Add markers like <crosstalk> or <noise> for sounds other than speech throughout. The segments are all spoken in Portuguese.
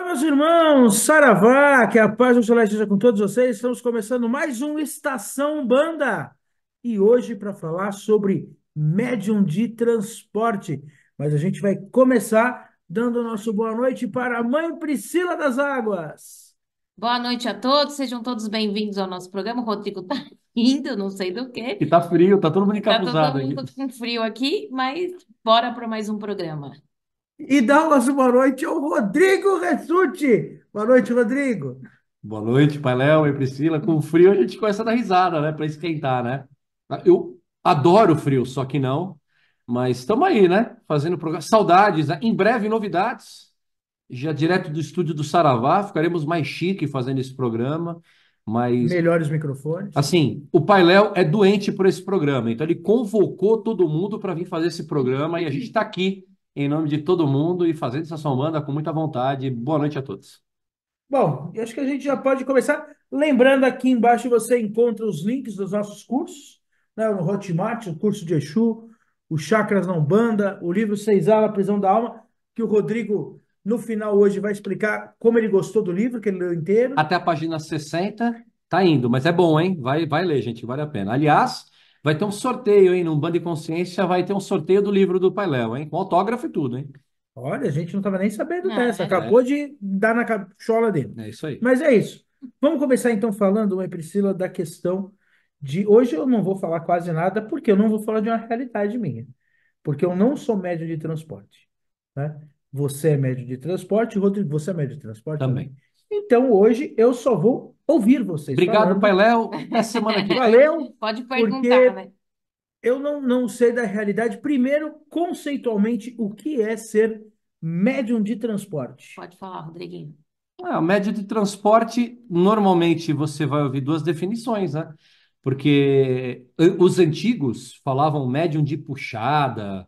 Olá, meus irmãos, Saravá, que a paz do Senhor esteja com todos vocês. Estamos começando mais um Estação Banda e hoje para falar sobre médium de transporte. Mas a gente vai começar dando o nosso boa noite para a mãe Priscila das Águas. Boa noite a todos, sejam todos bem-vindos ao nosso programa. O Rodrigo tá indo, não sei do quê. E tá frio, tá todo mundo encapuzado aí. Tá todo mundo aí. com frio aqui, mas bora para mais um programa e dar uma boa noite ao é Rodrigo Ressuti. Boa noite, Rodrigo. Boa noite, Pai Léo e Priscila. Com frio a gente começa a dar risada, né? Para esquentar, né? Eu adoro frio, só que não. Mas estamos aí, né? Fazendo programa. Saudades, né? Em breve, novidades. Já direto do estúdio do Saravá, ficaremos mais chique fazendo esse programa. Mas... Melhores microfones. Assim, o Pai Léo é doente por esse programa, então ele convocou todo mundo para vir fazer esse programa e a gente está aqui em nome de todo mundo e fazendo essa somanda com muita vontade. Boa noite a todos. Bom, acho que a gente já pode começar. Lembrando, aqui embaixo você encontra os links dos nossos cursos, né? o Hotmart, o curso de Exu, o Chakras na Umbanda, o livro Seis alas Prisão da Alma, que o Rodrigo, no final hoje, vai explicar como ele gostou do livro, que ele leu inteiro. Até a página 60, tá indo, mas é bom, hein? Vai, vai ler, gente, vale a pena. Aliás, Vai ter um sorteio, hein? No Bando de Consciência vai ter um sorteio do livro do Pai Léo, hein? Com autógrafo e tudo, hein? Olha, a gente não estava nem sabendo Não, dessa. é Acabou de dar na cachola dele. É isso aí. Mas é isso. Vamos começar então falando, mãe Priscila, da questão de. Hoje eu não vou falar quase nada, porque eu não vou falar de uma realidade minha. Porque eu não sou médio de transporte. Né? Você é médio de transporte, Rodrigo, você é médio de transporte Também. Então hoje eu só vou ouvir vocês. Obrigado, falando. Pai Léo. Até semana que vem. Valeu. Pode perguntar, né? Eu não, não sei da realidade. Primeiro, conceitualmente, o que é ser médium de transporte? Pode falar, Rodriguinho. Ah, o médium de transporte, normalmente você vai ouvir duas definições, né? Porque eh, os antigos falavam médium de puxada,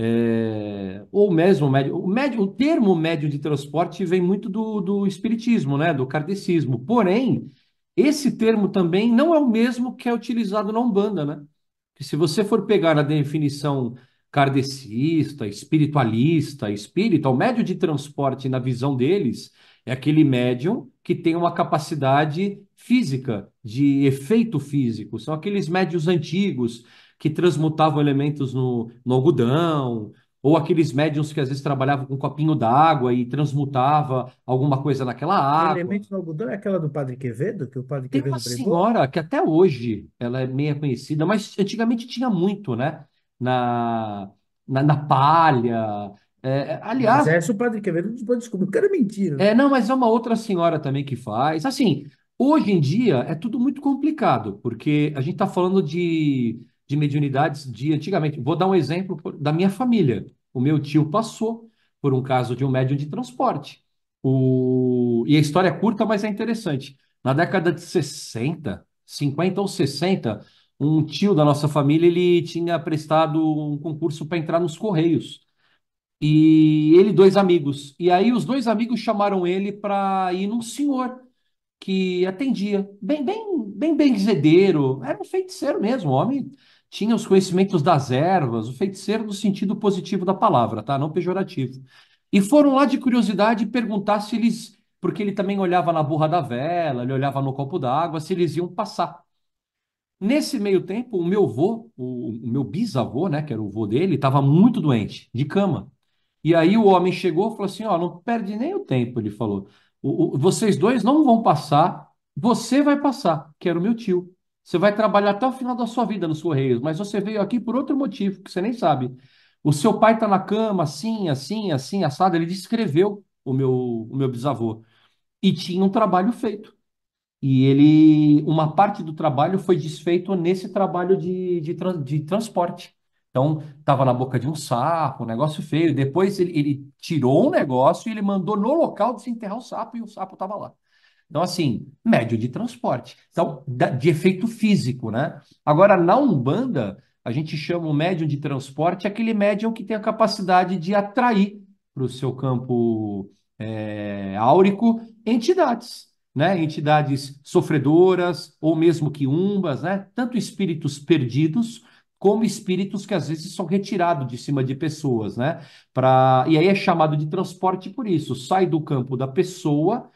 é, ou mesmo médio, o médio, o termo médio de transporte vem muito do, do espiritismo, né, do kardecismo. Porém, esse termo também não é o mesmo que é utilizado na Umbanda, né? Porque se você for pegar a definição kardecista, espiritualista, espírita, o médio de transporte na visão deles é aquele médium que tem uma capacidade física, de efeito físico. São aqueles médios antigos que transmutavam elementos no, no algodão, ou aqueles médiums que às vezes trabalhavam com um copinho d'água e transmutava alguma coisa naquela água. Elemento no algodão é aquela do Padre Quevedo, que o Padre Tem uma pregou? senhora que até hoje ela é meia conhecida, mas antigamente tinha muito, né? Na, na, na palha. É, é aliás. Mas essa o Padre Quevedo descobriu, que era mentira. Né? É, não, mas é uma outra senhora também que faz. Assim, hoje em dia é tudo muito complicado, porque a gente está falando de de mediunidades de antigamente. Vou dar um exemplo da minha família. O meu tio passou por um caso de um médium de transporte. O... E a história é curta, mas é interessante. Na década de 60, 50 ou 60, um tio da nossa família ele tinha prestado um concurso para entrar nos Correios. E ele dois amigos. E aí os dois amigos chamaram ele para ir num senhor que atendia, bem bem bem bem benzedeiro, era um feiticeiro mesmo, homem tinha os conhecimentos das ervas, o feiticeiro no sentido positivo da palavra, tá? Não pejorativo. E foram lá de curiosidade perguntar se eles, porque ele também olhava na burra da vela, ele olhava no copo d'água, se eles iam passar. Nesse meio tempo, o meu avô, o, o, meu bisavô, né, que era o avô dele, estava muito doente, de cama. E aí o homem chegou e falou assim: ó, não perde nem o tempo, ele falou. O, o, vocês dois não vão passar, você vai passar, que era o meu tio. Você vai trabalhar até o final da sua vida nos Correios, mas você veio aqui por outro motivo que você nem sabe. O seu pai está na cama, assim, assim, assim, assado. Ele descreveu o meu, o meu bisavô. E tinha um trabalho feito. E ele, uma parte do trabalho foi desfeito nesse trabalho de, de, de transporte. Então, estava na boca de um sapo, um negócio feio. Depois ele, ele tirou um negócio e ele mandou no local desenterrar o sapo e o sapo estava lá. Então, assim, médio de transporte. Então, de efeito físico, né? Agora, na Umbanda, a gente chama o médium de transporte aquele médium que tem a capacidade de atrair para o seu campo é, áurico entidades, né? Entidades sofredoras ou mesmo quiumbas, né? Tanto espíritos perdidos como espíritos que às vezes são retirados de cima de pessoas, né? Pra... E aí é chamado de transporte por isso. Sai do campo da pessoa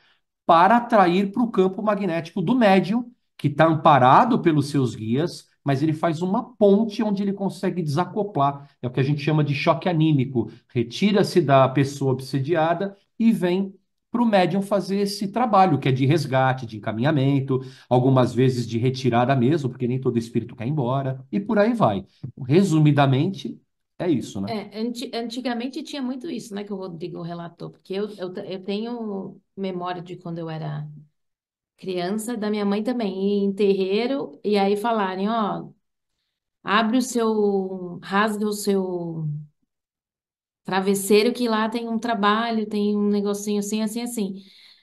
para atrair para o campo magnético do médium, que está amparado pelos seus guias, mas ele faz uma ponte onde ele consegue desacoplar. É o que a gente chama de choque anímico. Retira-se da pessoa obsediada e vem para o médium fazer esse trabalho, que é de resgate, de encaminhamento, algumas vezes de retirada mesmo, porque nem todo espírito quer ir embora, e por aí vai. Resumidamente, é isso, né? É, anti antigamente tinha muito isso, né, que o Rodrigo relatou, porque eu, eu, eu tenho memória de quando eu era criança, da minha mãe também, ir em terreiro, e aí falarem, ó, abre o seu, rasga o seu travesseiro que lá tem um trabalho, tem um negocinho assim, assim, assim.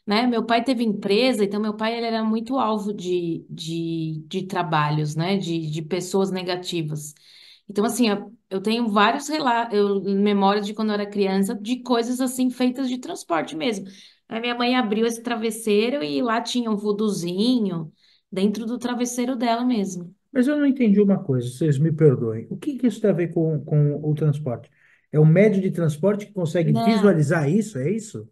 Né? Meu pai teve empresa, então meu pai ele era muito alvo de, de, de trabalhos, né? De, de pessoas negativas. Então, assim, eu tenho vários relatos, eu, memórias de quando eu era criança, de coisas assim feitas de transporte mesmo. A minha mãe abriu esse travesseiro e lá tinha um vuduzinho dentro do travesseiro dela mesmo. Mas eu não entendi uma coisa, vocês me perdoem. O que que isso tem a ver com, com o transporte? É um médio de transporte que consegue Não. visualizar isso, é isso?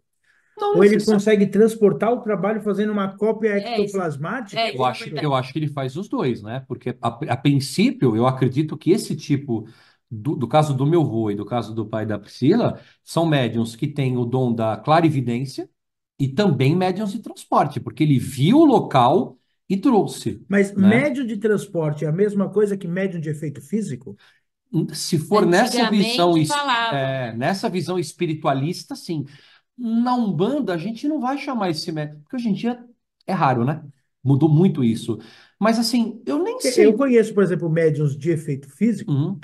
Ou ele consegue transportar o trabalho fazendo uma cópia É isso. É, ectoplasmática? Eu isso é acho, que eu acho que ele faz os dois, né? Porque a, a princípio eu acredito que esse tipo do, do, caso do meu avô e do caso do pai da Priscila, são médiums que têm o dom da clarividência e também médiums de transporte, porque ele viu o local e trouxe. Mas né? médium de transporte é a mesma coisa que médium de efeito físico? Se for nessa visão, é, nessa visão espiritualista, sim. Na Umbanda, a gente não vai chamar esse médium, porque hoje em dia é raro, né? Mudou muito isso. Mas assim, eu nem sei. Eu conheço, por exemplo, médiums de efeito físico uhum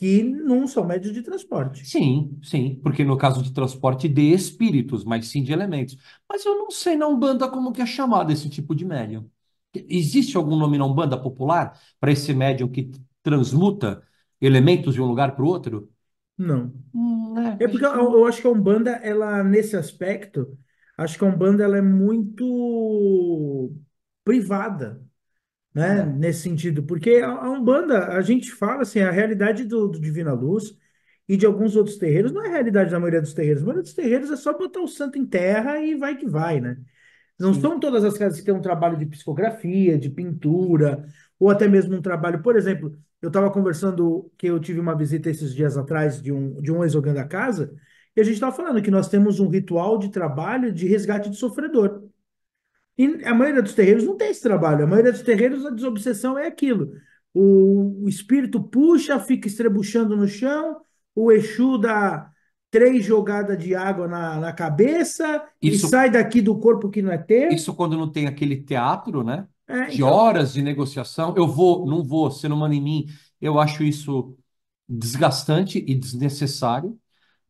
que não são médios de transporte. Sim, sim, porque no caso de transporte de espíritos, mas sim de elementos. Mas eu não sei na Umbanda como que é chamado esse tipo de médium. Existe algum nome na Umbanda popular para esse médium que transmuta elementos de um lugar para o outro? Não. Hum, é, é, porque eu, eu, acho que a Umbanda, ela, nesse aspecto, acho que a Umbanda ela é muito privada né? Nesse sentido, porque a, a Umbanda, a gente fala assim, a realidade do, do Divina Luz e de alguns outros terreiros não é a realidade da maioria dos terreiros. A maioria dos terreiros é só botar o santo em terra e vai que vai, né? Não são todas as casas que têm um trabalho de psicografia, de pintura, ou até mesmo um trabalho. Por exemplo, eu estava conversando que eu tive uma visita esses dias atrás de um, de um ex-ogã da casa, e a gente estava falando que nós temos um ritual de trabalho de resgate de sofredor. E a maioria dos terreiros não tem esse trabalho. A maioria dos terreiros, a desobsessão é aquilo. O, o espírito puxa, fica estrebuchando no chão, o Exu dá três jogadas de água na, na cabeça isso, e sai daqui do corpo que não é teu. Isso quando não tem aquele teatro, né? É, de então... horas de negociação. Eu vou, não vou, você não manda em mim. Eu acho isso desgastante e desnecessário.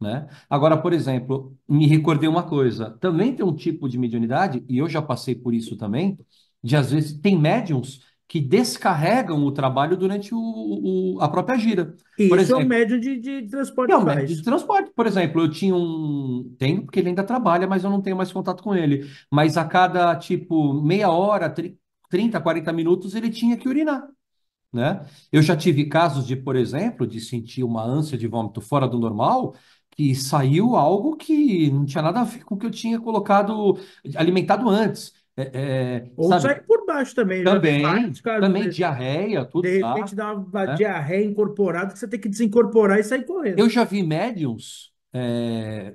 Né? Agora, por exemplo, me recordei uma coisa. Também tem um tipo de mediunidade, e eu já passei por isso também, de às vezes tem médiums que descarregam o trabalho durante o, o a própria gira. Isso exemplo, é um médium de, de transporte. É um médium de transporte. Por exemplo, eu tinha um. Tenho, porque ele ainda trabalha, mas eu não tenho mais contato com ele. Mas a cada, tipo, meia hora, 30, 40 minutos, ele tinha que urinar. Né? Eu já tive casos de, por exemplo, de sentir uma ânsia de vômito fora do normal, saiu algo que não tinha nada a ver com o que eu tinha colocado, alimentado antes. É, é, Ou sabe? sai por baixo também. Também, vários, também né? diarreia, tudo. De tá, repente dá uma né? diarreia incorporada que você tem que desincorporar e sair correndo. Eu já vi médiums é,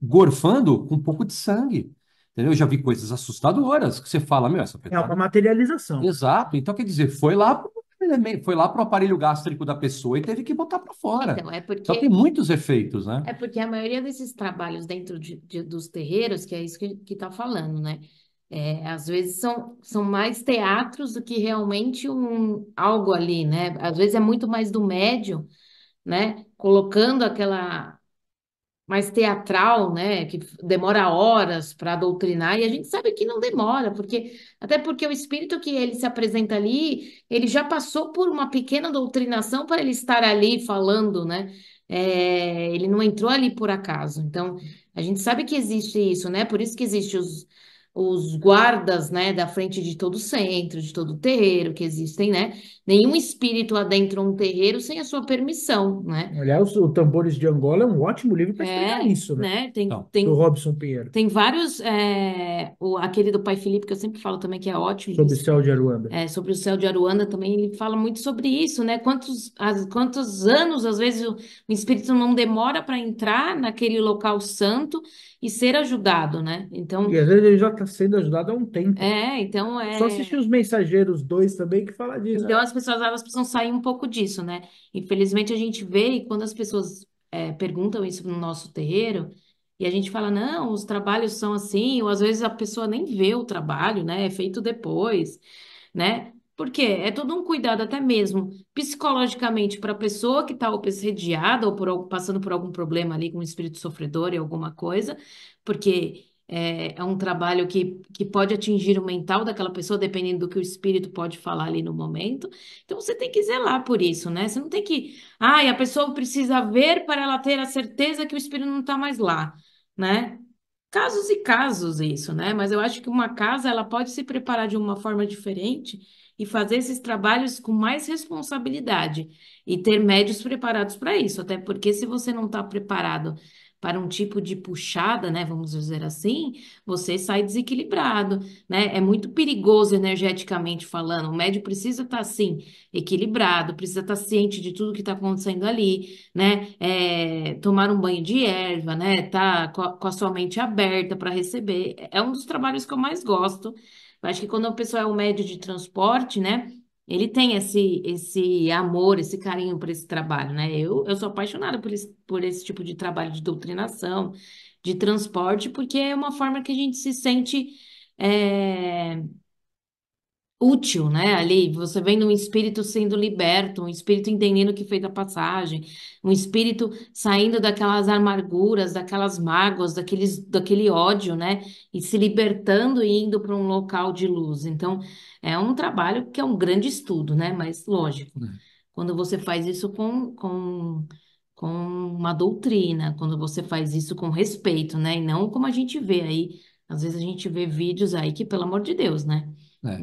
gorfando com um pouco de sangue. Entendeu? Eu já vi coisas assustadoras que você fala, meu, essa É uma materialização. Exato. Então, quer dizer, foi lá é foi lá para o aparelho gástrico da pessoa e teve que botar para fora. Então, é porque... Só tem muitos efeitos, né? É porque a maioria desses trabalhos dentro de, de, dos terreiros, que é isso que está falando, né? É, às vezes são, são mais teatros do que realmente um, algo ali, né? Às vezes é muito mais do médium, né? Colocando aquela, mais teatral, né, que demora horas para doutrinar, e a gente sabe que não demora, porque até porque o espírito que ele se apresenta ali, ele já passou por uma pequena doutrinação para ele estar ali falando, né? É, ele não entrou ali por acaso. Então, a gente sabe que existe isso, né? Por isso que existe os os guardas, né, da frente de todo centro, de todo terreiro que existem, né? Nenhum espírito adentra um terreiro sem a sua permissão, né? Aliás, o Tambores de Angola é um ótimo livro para é, explicar é, isso, né? né? Tem, então, tem, do Robson Pinheiro. Tem vários, é, o, aquele do Pai Felipe que eu sempre falo também que é ótimo. Sobre isso. o céu de Aruanda. É, sobre o céu de Aruanda também ele fala muito sobre isso, né? Quantos, as, quantos anos às vezes o, o espírito não demora para entrar naquele local santo e ser ajudado, né? Então, E às vezes ele já está sendo ajudado há um tempo. é, então é. Só assistir Os Mensageiros dois também que fala disso. Então as pessoas elas precisam sair um pouco disso, né? Infelizmente a gente vê e quando as pessoas é, perguntam isso no nosso terreiro e a gente fala, não, os trabalhos são assim, ou às vezes a pessoa nem vê o trabalho, né? É feito depois, né? Porque é todo um cuidado até mesmo psicologicamente para a pessoa que está obsediada ou por, passando por algum problema ali com o espírito sofredor e alguma coisa, porque é, é, um trabalho que, que pode atingir o mental daquela pessoa, dependendo do que o espírito pode falar ali no momento. Então você tem que zelar por isso, né? Você não tem que. Ai, ah, a pessoa precisa ver para ela ter a certeza que o espírito não está mais lá, né? Casos e casos isso, né? Mas eu acho que uma casa ela pode se preparar de uma forma diferente e fazer esses trabalhos com mais responsabilidade e ter médios preparados para isso, até porque se você não está preparado para um tipo de puxada, né, vamos dizer assim, você sai desequilibrado, né? É muito perigoso energeticamente falando. O médio precisa estar tá, assim equilibrado, precisa estar tá ciente de tudo que está acontecendo ali, né? É, tomar um banho de erva, né? Tá com a, com a sua mente aberta para receber. É um dos trabalhos que eu mais gosto eu acho que quando a pessoa é um médio de transporte, né? Ele tem esse, esse amor, esse carinho por esse trabalho, né? Eu, eu sou apaixonada por esse, por esse tipo de trabalho de doutrinação, de transporte, porque é uma forma que a gente se sente é, útil, né? Ali, você vendo um espírito sendo liberto, um espírito entendendo o que fez a passagem, um espírito saindo daquelas amarguras, daquelas mágoas, daqueles, daquele ódio, né? E se libertando e indo para um local de luz. Então, é um trabalho que é um grande estudo, né? Mas, lógico, uhum. quando você faz isso com, com com uma doutrina, quando você faz isso com respeito, né? E não como a gente vê aí. Às vezes a gente vê vídeos aí que, pelo amor de Deus, né? Né?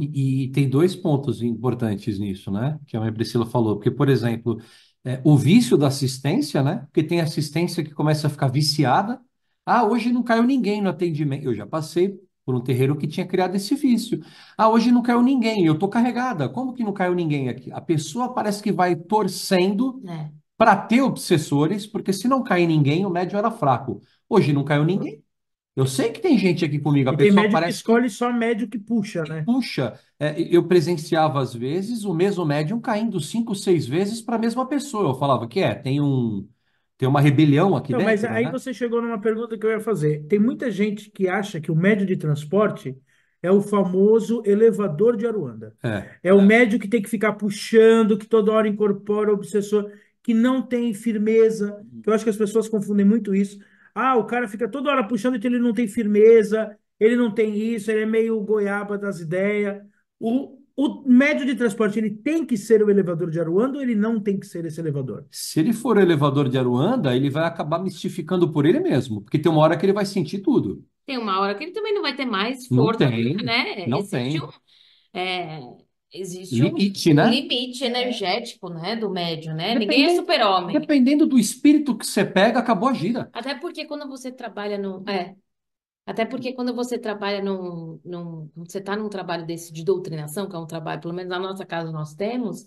E, e, tem dois pontos importantes nisso, né? Que a mãe Priscila falou. Porque, por exemplo, é, o vício da assistência, né? Porque tem assistência que começa a ficar viciada. Ah, hoje não caiu ninguém no atendimento. Eu já passei por um terreiro que tinha criado esse vício. Ah, hoje não caiu ninguém, eu tô carregada. Como que não caiu ninguém aqui? A pessoa parece que vai torcendo é. para ter obsessores, porque se não cair ninguém, o médium era fraco. Hoje não caiu ninguém, eu sei que tem gente aqui comigo, a e tem pessoa médico que escolhe só médio que puxa, né? Puxa, é, eu presenciava às vezes o mesmo médium caindo cinco, seis vezes para a mesma pessoa. Eu falava que é, tem um, tem uma rebelião aqui então, dentro, mas né? aí né? você chegou numa pergunta que eu ia fazer. Tem muita gente que acha que o médium de transporte é o famoso elevador de Aruanda. É, é o é. médium que tem que ficar puxando, que toda hora incorpora o obsessor, que não tem firmeza. Uhum. Eu acho que as pessoas confundem muito isso. Ah, o cara fica toda hora puxando e ele não tem firmeza, ele não tem isso, ele é meio goiaba das ideias. O, o médio de transporte ele tem que ser o elevador de Aruanda ou ele não tem que ser esse elevador? Se ele for o elevador de Aruanda, ele vai acabar mistificando por ele mesmo, porque tem uma hora que ele vai sentir tudo. Tem uma hora que ele também não vai ter mais força, não tem, né? Não tem. é, Existe limite, um né? limite energético, né, do médio, né? Ninguém é Dependendo, super-homem. dependendo do espírito que você pega, acabou a gira. Até porque quando você trabalha no, é, até porque quando você trabalha num, num, você está num trabalho desse de doutrinação, que é um trabalho, pelo menos na nossa casa nós temos,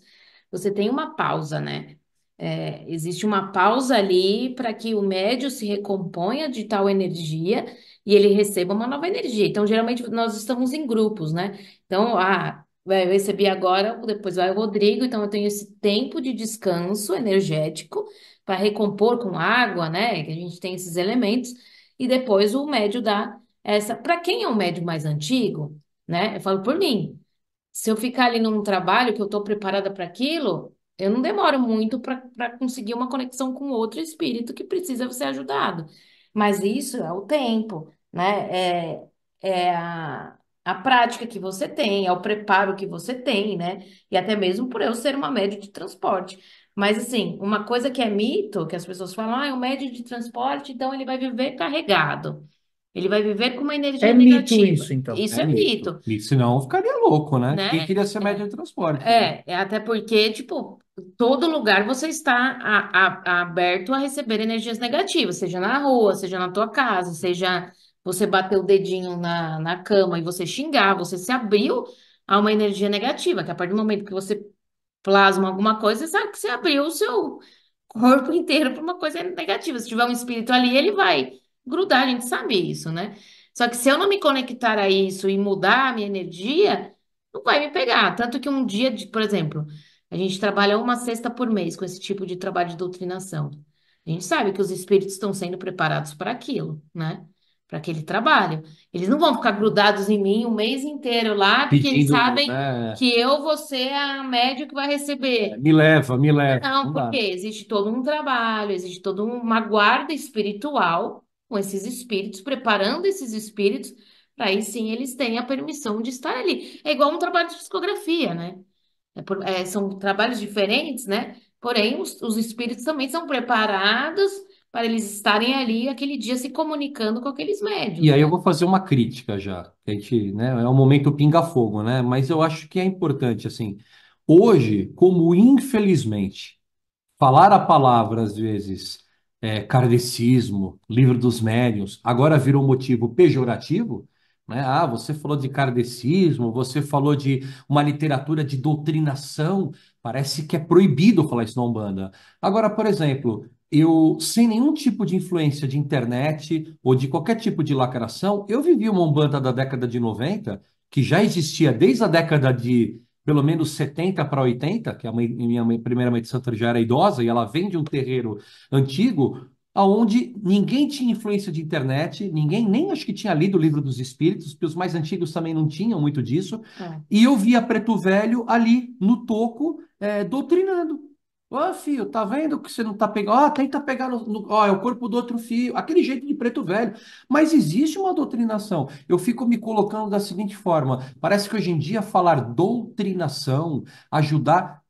você tem uma pausa, né? É, existe uma pausa ali para que o médium se recomponha de tal energia e ele receba uma nova energia. Então, geralmente nós estamos em grupos, né? Então, ah, vai receber agora, depois vai o Rodrigo, então eu tenho esse tempo de descanso energético para recompor com água, né? Que a gente tem esses elementos, e depois o médio dá essa. Para quem é um médio mais antigo, né? Eu falo por mim. Se eu ficar ali num trabalho que eu estou preparada para aquilo, eu não demoro muito para conseguir uma conexão com outro espírito que precisa ser ajudado. Mas isso é o tempo, né? É, é a, a prática que você tem, ao preparo que você tem, né? E até mesmo por eu ser uma média de transporte. Mas, assim, uma coisa que é mito, que as pessoas falam, ah, é um médio de transporte, então ele vai viver carregado. Ele vai viver com uma energia é negativa. mito isso, então. Isso é, é mito. mito. mito. Senão ficaria louco, né? né? Quem queria ser é. médio de transporte? É, né? é, até porque, tipo, todo lugar você está a, a, a aberto a receber energias negativas, seja na rua, seja na tua casa, seja você bateu o dedinho na, na cama e você xingar, você se abriu a uma energia negativa, que a partir do momento que você plasma alguma coisa, você sabe que você abriu o seu corpo inteiro para uma coisa negativa. Se tiver um espírito ali, ele vai grudar, a gente sabe isso, né? Só que se eu não me conectar a isso e mudar a minha energia, não vai me pegar. Tanto que um dia, de, por exemplo, a gente trabalha uma sexta por mês com esse tipo de trabalho de doutrinação. A gente sabe que os espíritos estão sendo preparados para aquilo, né? para aquele trabalho. Eles não vão ficar grudados em mim um mês inteiro lá, porque eles sabem né? que eu vou ser a média que vai receber. É, me leva, me leva. Não, Não dá. porque existe todo um trabalho, existe toda uma guarda espiritual com esses espíritos, preparando esses espíritos, para aí sim eles têm a permissão de estar ali. É igual um trabalho de psicografia, né? É por, é, são trabalhos diferentes, né? Porém, os, os espíritos também são preparados para eles estarem ali aquele dia se comunicando com aqueles médios. E aí né? eu vou fazer uma crítica já, a gente, né, é um momento pinga-fogo, né? Mas eu acho que é importante, assim, hoje, como infelizmente, falar a palavra às vezes é, kardecismo, livro dos médios, agora virou motivo pejorativo, né? Ah, você falou de kardecismo, você falou de uma literatura de doutrinação, parece que é proibido falar isso na Umbanda. Agora, por exemplo, eu, sem nenhum tipo de influência de internet ou de qualquer tipo de lacração, eu vivi uma Umbanda da década de 90, que já existia desde a década de pelo menos 70 para 80, que a mãe, minha mãe, primeira mãe de Santa já era idosa, e ela vem de um terreiro antigo, aonde ninguém tinha influência de internet, ninguém nem acho que tinha lido o livro dos espíritos, porque os mais antigos também não tinham muito disso, é. e eu via Preto Velho ali no toco, é, doutrinando. Ó, fio, tá vendo que você não tá pegando? Ó, tenta pegar no, no- ó, é o corpo do outro fio, aquele jeito de preto velho. Mas existe uma doutrinação. Eu fico me colocando da seguinte forma: parece que hoje em dia falar doutrinação, ajudar.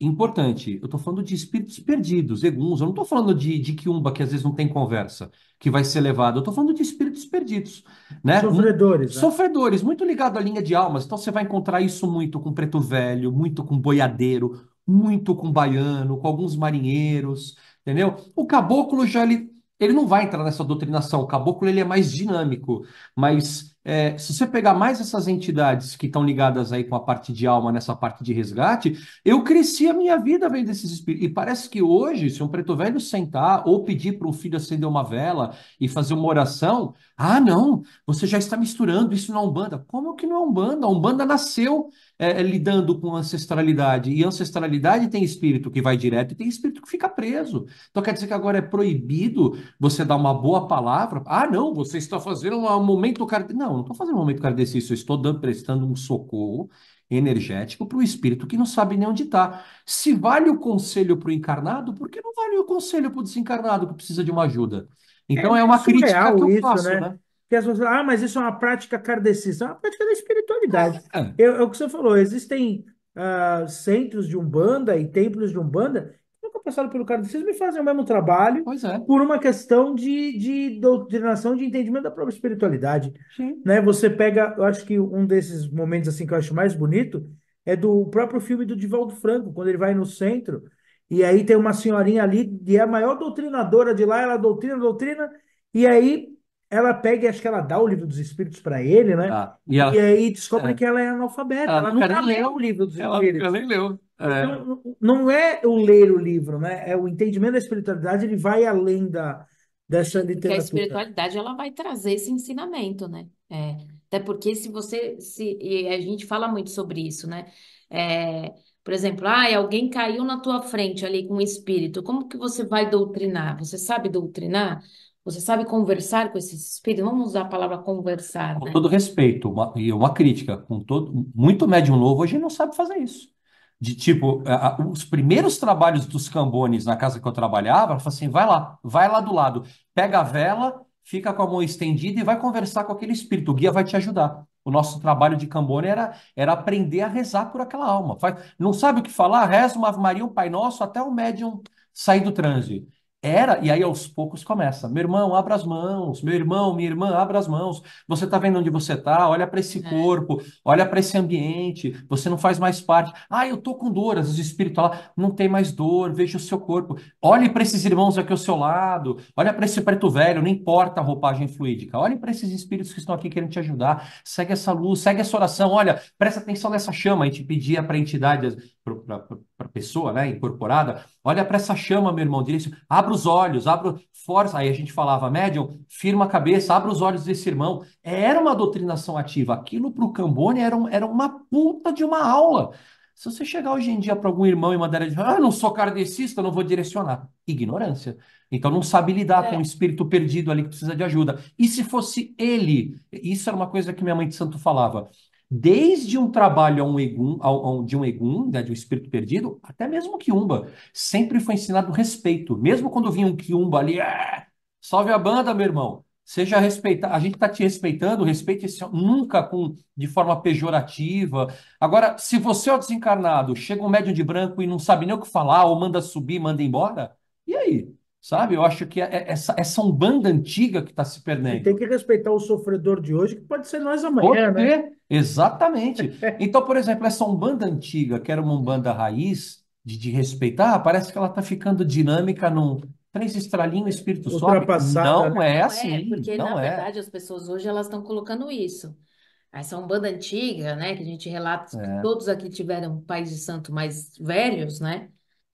Importante, eu tô falando de espíritos perdidos, eguns, eu não tô falando de, de quiumba que às vezes não tem conversa, que vai ser levado, eu tô falando de espíritos perdidos, né? Mu- Sofredores, né? Sofredores, muito ligado à linha de almas, então você vai encontrar isso muito com preto velho, muito com boiadeiro, muito com baiano, com alguns marinheiros, entendeu? O caboclo já ele, ele não vai entrar nessa doutrinação. O caboclo ele é mais dinâmico, mas é, se você pegar mais essas entidades que estão ligadas aí com a parte de alma, nessa parte de resgate, eu cresci a minha vida vendo esses espíritos. E parece que hoje, se um preto velho sentar ou pedir para o filho acender uma vela e fazer uma oração, ah, não, você já está misturando isso na é Umbanda. Como que não é Umbanda? A Umbanda nasceu é, é, lidando com ancestralidade. E ancestralidade tem espírito que vai direto e tem espírito que fica preso. Então quer dizer que agora é proibido você dar uma boa palavra. Ah, não, você está fazendo um momento cardecista. Não, não estou fazendo um momento cardecista, eu estou dando, prestando um socorro energético para o espírito que não sabe nem onde está. Se vale o conselho para o encarnado, por que não vale o conselho para o desencarnado que precisa de uma ajuda? Então é, é uma crítica que eu isso, faço, né? né? Porque as pessoas falam, ah, mas isso é uma prática kardecista. É uma prática da espiritualidade. É, é, é o que você falou, existem ah, centros de Umbanda e templos de Umbanda que nunca passaram pelo kardecismo e fazem o mesmo trabalho é. por uma questão de, de doutrinação, de entendimento da própria espiritualidade. Sim. Né? Você pega, eu acho que um desses momentos assim que eu acho mais bonito é do próprio filme do Divaldo Franco, quando ele vai no centro e aí tem uma senhorinha ali, e é a maior doutrinadora de lá, ela doutrina, doutrina, e aí ela pega e acho que ela dá o livro dos espíritos para ele, né? Ah, e, ela, e, aí descobre é. que ela é analfabeta, ela, ela nunca leu o livro dos ela espíritos. Ela nem leu. É. Então, não é o ler o livro, né? É o entendimento da espiritualidade, ele vai além da, dessa literatura. Porque a espiritualidade ela vai trazer esse ensinamento, né? É. Até porque se você se e a gente fala muito sobre isso, né? É, por exemplo, ah, alguém caiu na tua frente ali com um espírito, como que você vai doutrinar? Você sabe doutrinar? Você sabe conversar com esses espíritos? Vamos usar a palavra conversar, Com né? todo respeito, uma, e uma crítica, com todo, muito médium novo hoje não sabe fazer isso. De tipo, a, os primeiros trabalhos dos cambones na casa que eu trabalhava, eu assim, vai lá, vai lá do lado, pega a vela, fica com a mão estendida e vai conversar com aquele espírito, o guia vai te ajudar. O nosso trabalho de cambone era, era aprender a rezar por aquela alma. Faz, não sabe o que falar? Reza uma Ave Maria, um Pai Nosso, até o médium sair do transe. Era, e aí aos poucos começa. Meu irmão, abra as mãos. Meu irmão, minha irmã, abra as mãos. Você está vendo onde você está? Olha para esse é. corpo, olha para esse ambiente. Você não faz mais parte. Ah, eu tô com dor. Às vezes o espírito não tem mais dor. Veja o seu corpo. Olhe para esses irmãos aqui ao seu lado. Olha para esse preto velho, não importa a roupagem fluídica. Olhe para esses espíritos que estão aqui querendo te ajudar. Segue essa luz, segue essa oração. Olha, presta atenção nessa chama. A gente pedia para a entidade, pessoa, né, incorporada, olha para essa chama, meu irmão, direito, abre os olhos, abre, força. Aí a gente falava, médium, firma a cabeça, abre os olhos desse irmão. Era uma doutrinação ativa. Aquilo para o Cambone era, um, era uma puta de uma aula. Se você chegar hoje em dia para algum irmão e mandar ele ah, não sou kardecista, não vou direcionar. Ignorância. Então não sabe lidar é. com o espírito perdido ali que precisa de ajuda. E se fosse ele? Isso era uma coisa que minha mãe de santo falava desde um trabalho a um egum, a, a um, de um egum, né, de um espírito perdido, até mesmo quiumba. Sempre foi ensinado respeito. Mesmo quando vinha um quiumba ali, ah, salve a banda, meu irmão. Seja respeitado, a gente está te respeitando, respeite esse, nunca com de forma pejorativa. Agora, se você é o desencarnado, chega um médium de branco e não sabe nem o que falar, ou manda subir, manda embora, e aí? Sabe? Eu acho que é, é essa, essa umbanda antiga que está se perdendo. E tem que respeitar o sofredor de hoje, que pode ser nós amanhã, pode né? Exatamente. <laughs> então, por exemplo, essa umbanda antiga, que era uma umbanda raiz, de, de respeitar, parece que ela está ficando dinâmica num, três estralinhos, espírito só. Né? É não é assim. Não é, porque, não na é. verdade, as pessoas hoje elas estão colocando isso. Essa Umbanda antiga, né? Que a gente relata é. que todos aqui tiveram pais de santo mais velhos, né?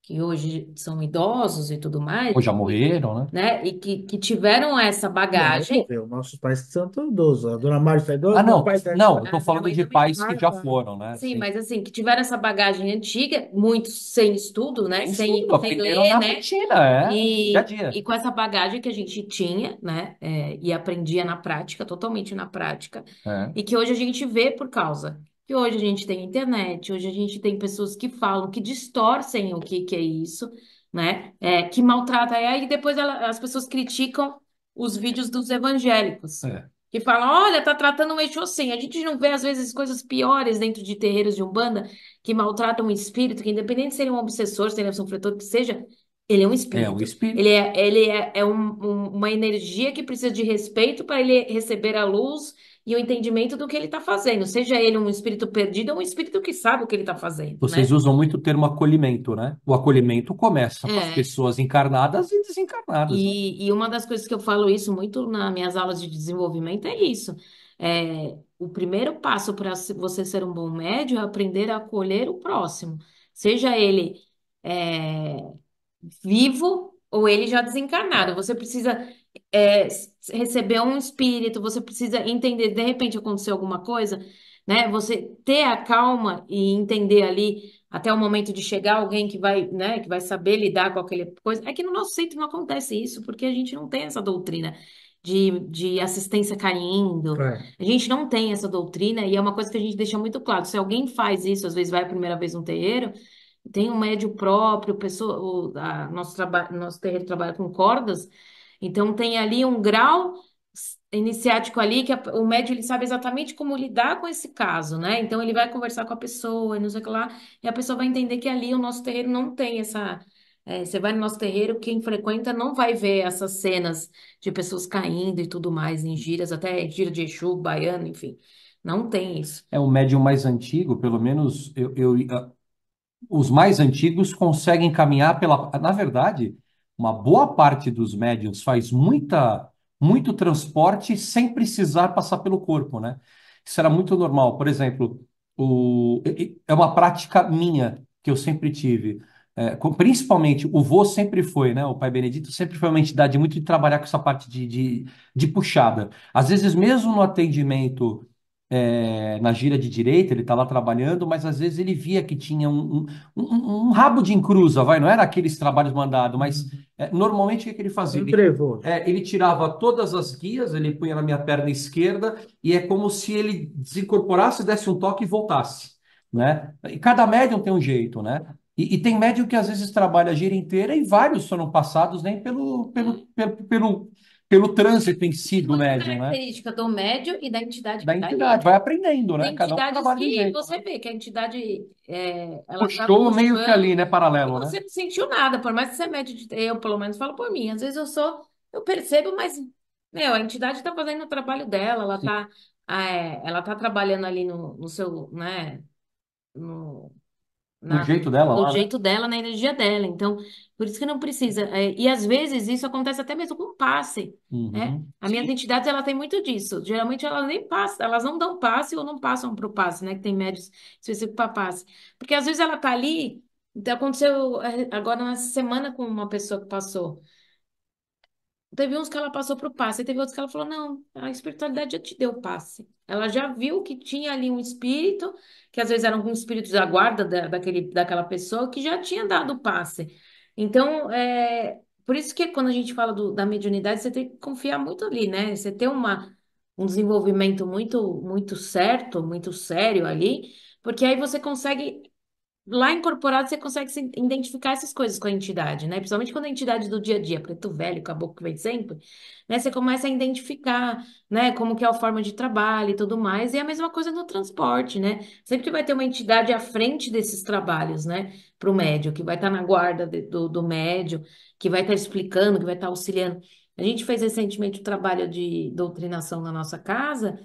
que hoje são idosos e tudo mais, Ou já morreram, né? né? E que, que tiveram essa bagagem. Não, nossos pais são todos idosos. A dona Mário está é idosa, Ah, não, pai tá não, eu tô Ah, falando de também pais que já foram, né? Sim, mas assim, que tiveram essa bagagem antiga, muitos sem estudo, né? Sem Sem, estudo, sem aprenderam ler, na né? rotina, é. Dia a E, dia. e com essa bagagem que a gente tinha, né? é, e aprendia na prática, totalmente na prática, É. e que hoje a gente vê por causa que hoje a gente tem internet, hoje a gente tem pessoas que falam, que distorcem o que, que é isso, né? É, que maltrata. E aí depois ela, as pessoas criticam os vídeos dos evangélicos. É. Que falam, olha, tá tratando um eixo assim. A gente não vê, às vezes, coisas piores dentro de terreiros de Umbanda que maltratam um espírito, que independente se ele é um obsessor, se ele é um sofredor, que seja, ele é um espírito. É um espírito. Ele é, ele é, é um, um, uma energia que precisa de respeito para ele receber a luz, e o entendimento do que ele está fazendo, seja ele um espírito perdido ou um espírito que sabe o que ele está fazendo. Vocês né? usam muito o termo acolhimento, né? O acolhimento começa é. com as é. pessoas encarnadas e desencarnadas. E, né? e uma das coisas que eu falo isso muito nas minhas aulas de desenvolvimento é isso. É, o primeiro passo para você ser um bom médium é aprender a acolher o próximo, seja ele é, vivo ou ele já desencarnado. Você precisa é, receber um espírito, você precisa entender, de repente aconteceu alguma coisa, né? Você ter a calma e entender ali até o momento de chegar alguém que vai, né, que vai saber lidar com aquela coisa. É que no nosso centro não acontece isso, porque a gente não tem essa doutrina de, de assistência caindo. É. A gente não tem essa doutrina e é uma coisa que a gente deixa muito claro. Se alguém faz isso, às vezes vai a primeira vez no terreiro, tem um médio próprio, pessoa, o, a, nosso, nosso terreiro trabalha com cordas, então, tem ali um grau iniciático ali que a, o médium ele sabe exatamente como lidar com esse caso, né? Então, ele vai conversar com a pessoa, não sei o que lá, e a pessoa vai entender que ali o nosso terreiro não tem essa. É, você vai no nosso terreiro, quem frequenta não vai ver essas cenas de pessoas caindo e tudo mais, em giras, até gira de Exu, baiano, enfim. Não tem isso. É o médium mais antigo, pelo menos eu, eu, os mais antigos conseguem caminhar pela. Na verdade, uma boa parte dos médiums faz muita, muito transporte sem precisar passar pelo corpo, né? Isso era muito normal. Por exemplo, o, é uma prática minha que eu sempre tive. É, principalmente o vô sempre foi, né? O pai Benedito sempre foi uma entidade muito de trabalhar com essa parte de, de, de puxada. Às vezes, mesmo no atendimento é, na gira de direita, ele estava tá trabalhando, mas às vezes ele via que tinha um, um, um, um rabo de encruza, vai, não era aqueles trabalhos mandados, mas uhum. é, normalmente o que, que ele fazia? Ele, né? é, ele, tirava todas as guias, ele punha na minha perna esquerda, e é como se ele desincorporasse, desse um toque e voltasse. Né? E cada médium tem um jeito, né? E, e tem médium que às vezes trabalha a gira inteira e vários foram passados nem pelo, pelo, uhum. pelo, pelo pelo trânsito em si do médio, né? característica do médio e da entidade. Da entidade, vai aprendendo, né? Cada um trabalha de jeito. você né? vê que a entidade é, ela tá Puxou meio que ali, né? Paralelo, né? Você não sentiu nada, por mais que você é médio, de- eu pelo menos falo por mim. Às vezes eu sou, eu percebo, mas meu, a entidade está fazendo o trabalho dela, ela Sim. tá, é, ela tá trabalhando ali no, no seu, né? No, na, Do né? jeito dela no lá, né? jeito dela, na energia dela. Então, por isso que não precisa. É, e às vezes isso acontece até mesmo com passe, né? Uhum. As minhas entidades, ela tem muito disso. Geralmente elas nem passam, elas não dão passe ou não passam para o passe, né? Que tem médios específicos para passe. Porque às vezes ela tá ali, então, aconteceu é, agora nessa semana com uma pessoa que passou. Teve uns que ela passou para o passe, e teve outros que ela falou, não, a espiritualidade já te deu passe. Ela já viu que tinha ali um espírito, que às vezes era um espírito da guarda da, daquele, daquela pessoa, que já tinha dado o passe. Então, é, por isso que quando a gente fala do, da mediunidade, você tem que confiar muito ali, né? Você tem uma, um desenvolvimento muito, muito certo, muito sério ali, porque aí você consegue lá incorporado você consegue se identificar essas coisas com a entidade, né? Principalmente quando a entidade do dia a dia, preto velho, caboclo que vem sempre, né? Você começa a identificar, né? Como que é a forma de trabalho e tudo mais. E a mesma coisa no transporte, né? Sempre vai ter uma entidade à frente desses trabalhos, né? Para o médio, que vai estar tá na guarda de, do, do médio, que vai estar tá explicando, que vai estar tá auxiliando. A gente fez recentemente o trabalho de doutrinação na nossa casa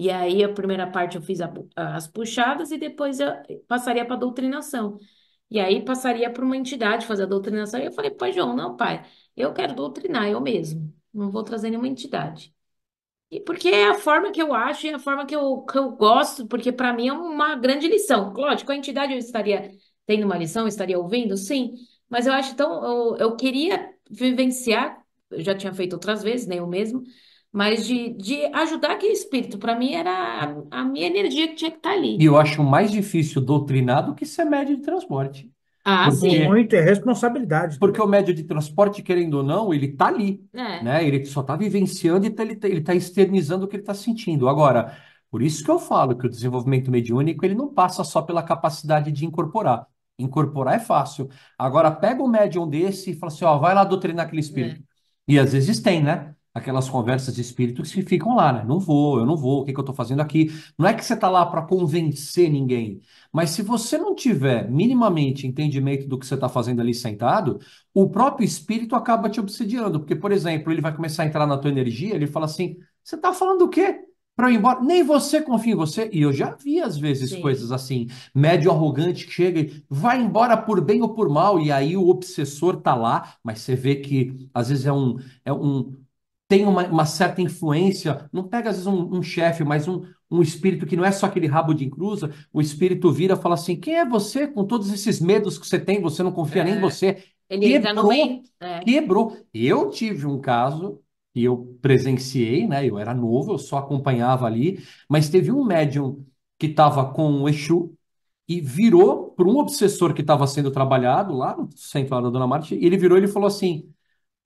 e aí, a primeira parte eu fiz a, as puxadas e depois eu passaria para doutrinação. E aí passaria para uma entidade fazer a doutrinação. E eu falei, pai João, não, pai, eu quero doutrinar eu mesmo. Não vou trazer nenhuma entidade. E porque é a forma que eu acho e é a forma que eu, que eu gosto, porque para mim é uma grande lição. Lógico, a entidade eu estaria tendo uma lição, estaria ouvindo, sim. Mas eu acho tão. Eu, eu queria vivenciar, eu já tinha feito outras vezes, nem né, eu mesmo, mas de, de ajudar aquele espírito. Para mim era a, a, minha energia que tinha que estar tá ali. E eu acho mais difícil doutrinar do que ser médio de transporte. Ah, porque, sim. Muito é responsabilidade. Porque o médio de transporte, querendo ou não, ele está ali, é. né? Ele só está vivenciando e tá, ele, está ele tá externizando o que ele está sentindo. Agora, por isso que eu falo que o desenvolvimento mediúnico, ele não passa só pela capacidade de incorporar. Incorporar é fácil. Agora, pega um médium desse e fala assim, ó, vai lá doutrinar aquele é. espírito. E às vezes tem, né? aquelas conversas de espírito que ficam lá, né? Não vou, eu não vou, o que, que eu estou fazendo aqui? Não é que você está lá para convencer ninguém, mas se você não tiver minimamente entendimento do que você está fazendo ali sentado, o próprio espírito acaba te obsidiando. porque, por exemplo, ele vai começar a entrar na tua energia, ele fala assim, você está falando o quê? Para eu ir embora, nem você confia em você. E eu já vi, às vezes, Sim. coisas assim. Médio arrogante que chega e vai embora por bem ou por mal. E aí o obsessor tá lá, mas você vê que, às vezes, é um, é um, tem uma, uma, certa influência, não pega às vezes um, um chefe, mas um, um espírito que não é só aquele rabo de encruza, o espírito vira e fala assim: quem é você com todos esses medos que você tem? Você não confia é. nem em é. você. Ele quebrou, entra no meio. É. Quebrou. Eu tive um caso e eu presenciei, né? Eu era novo, eu só acompanhava ali, mas teve um médium que estava com o Exu e virou para um obsessor que estava sendo trabalhado lá no centro lá da Dona Marte, e ele virou e ele falou assim: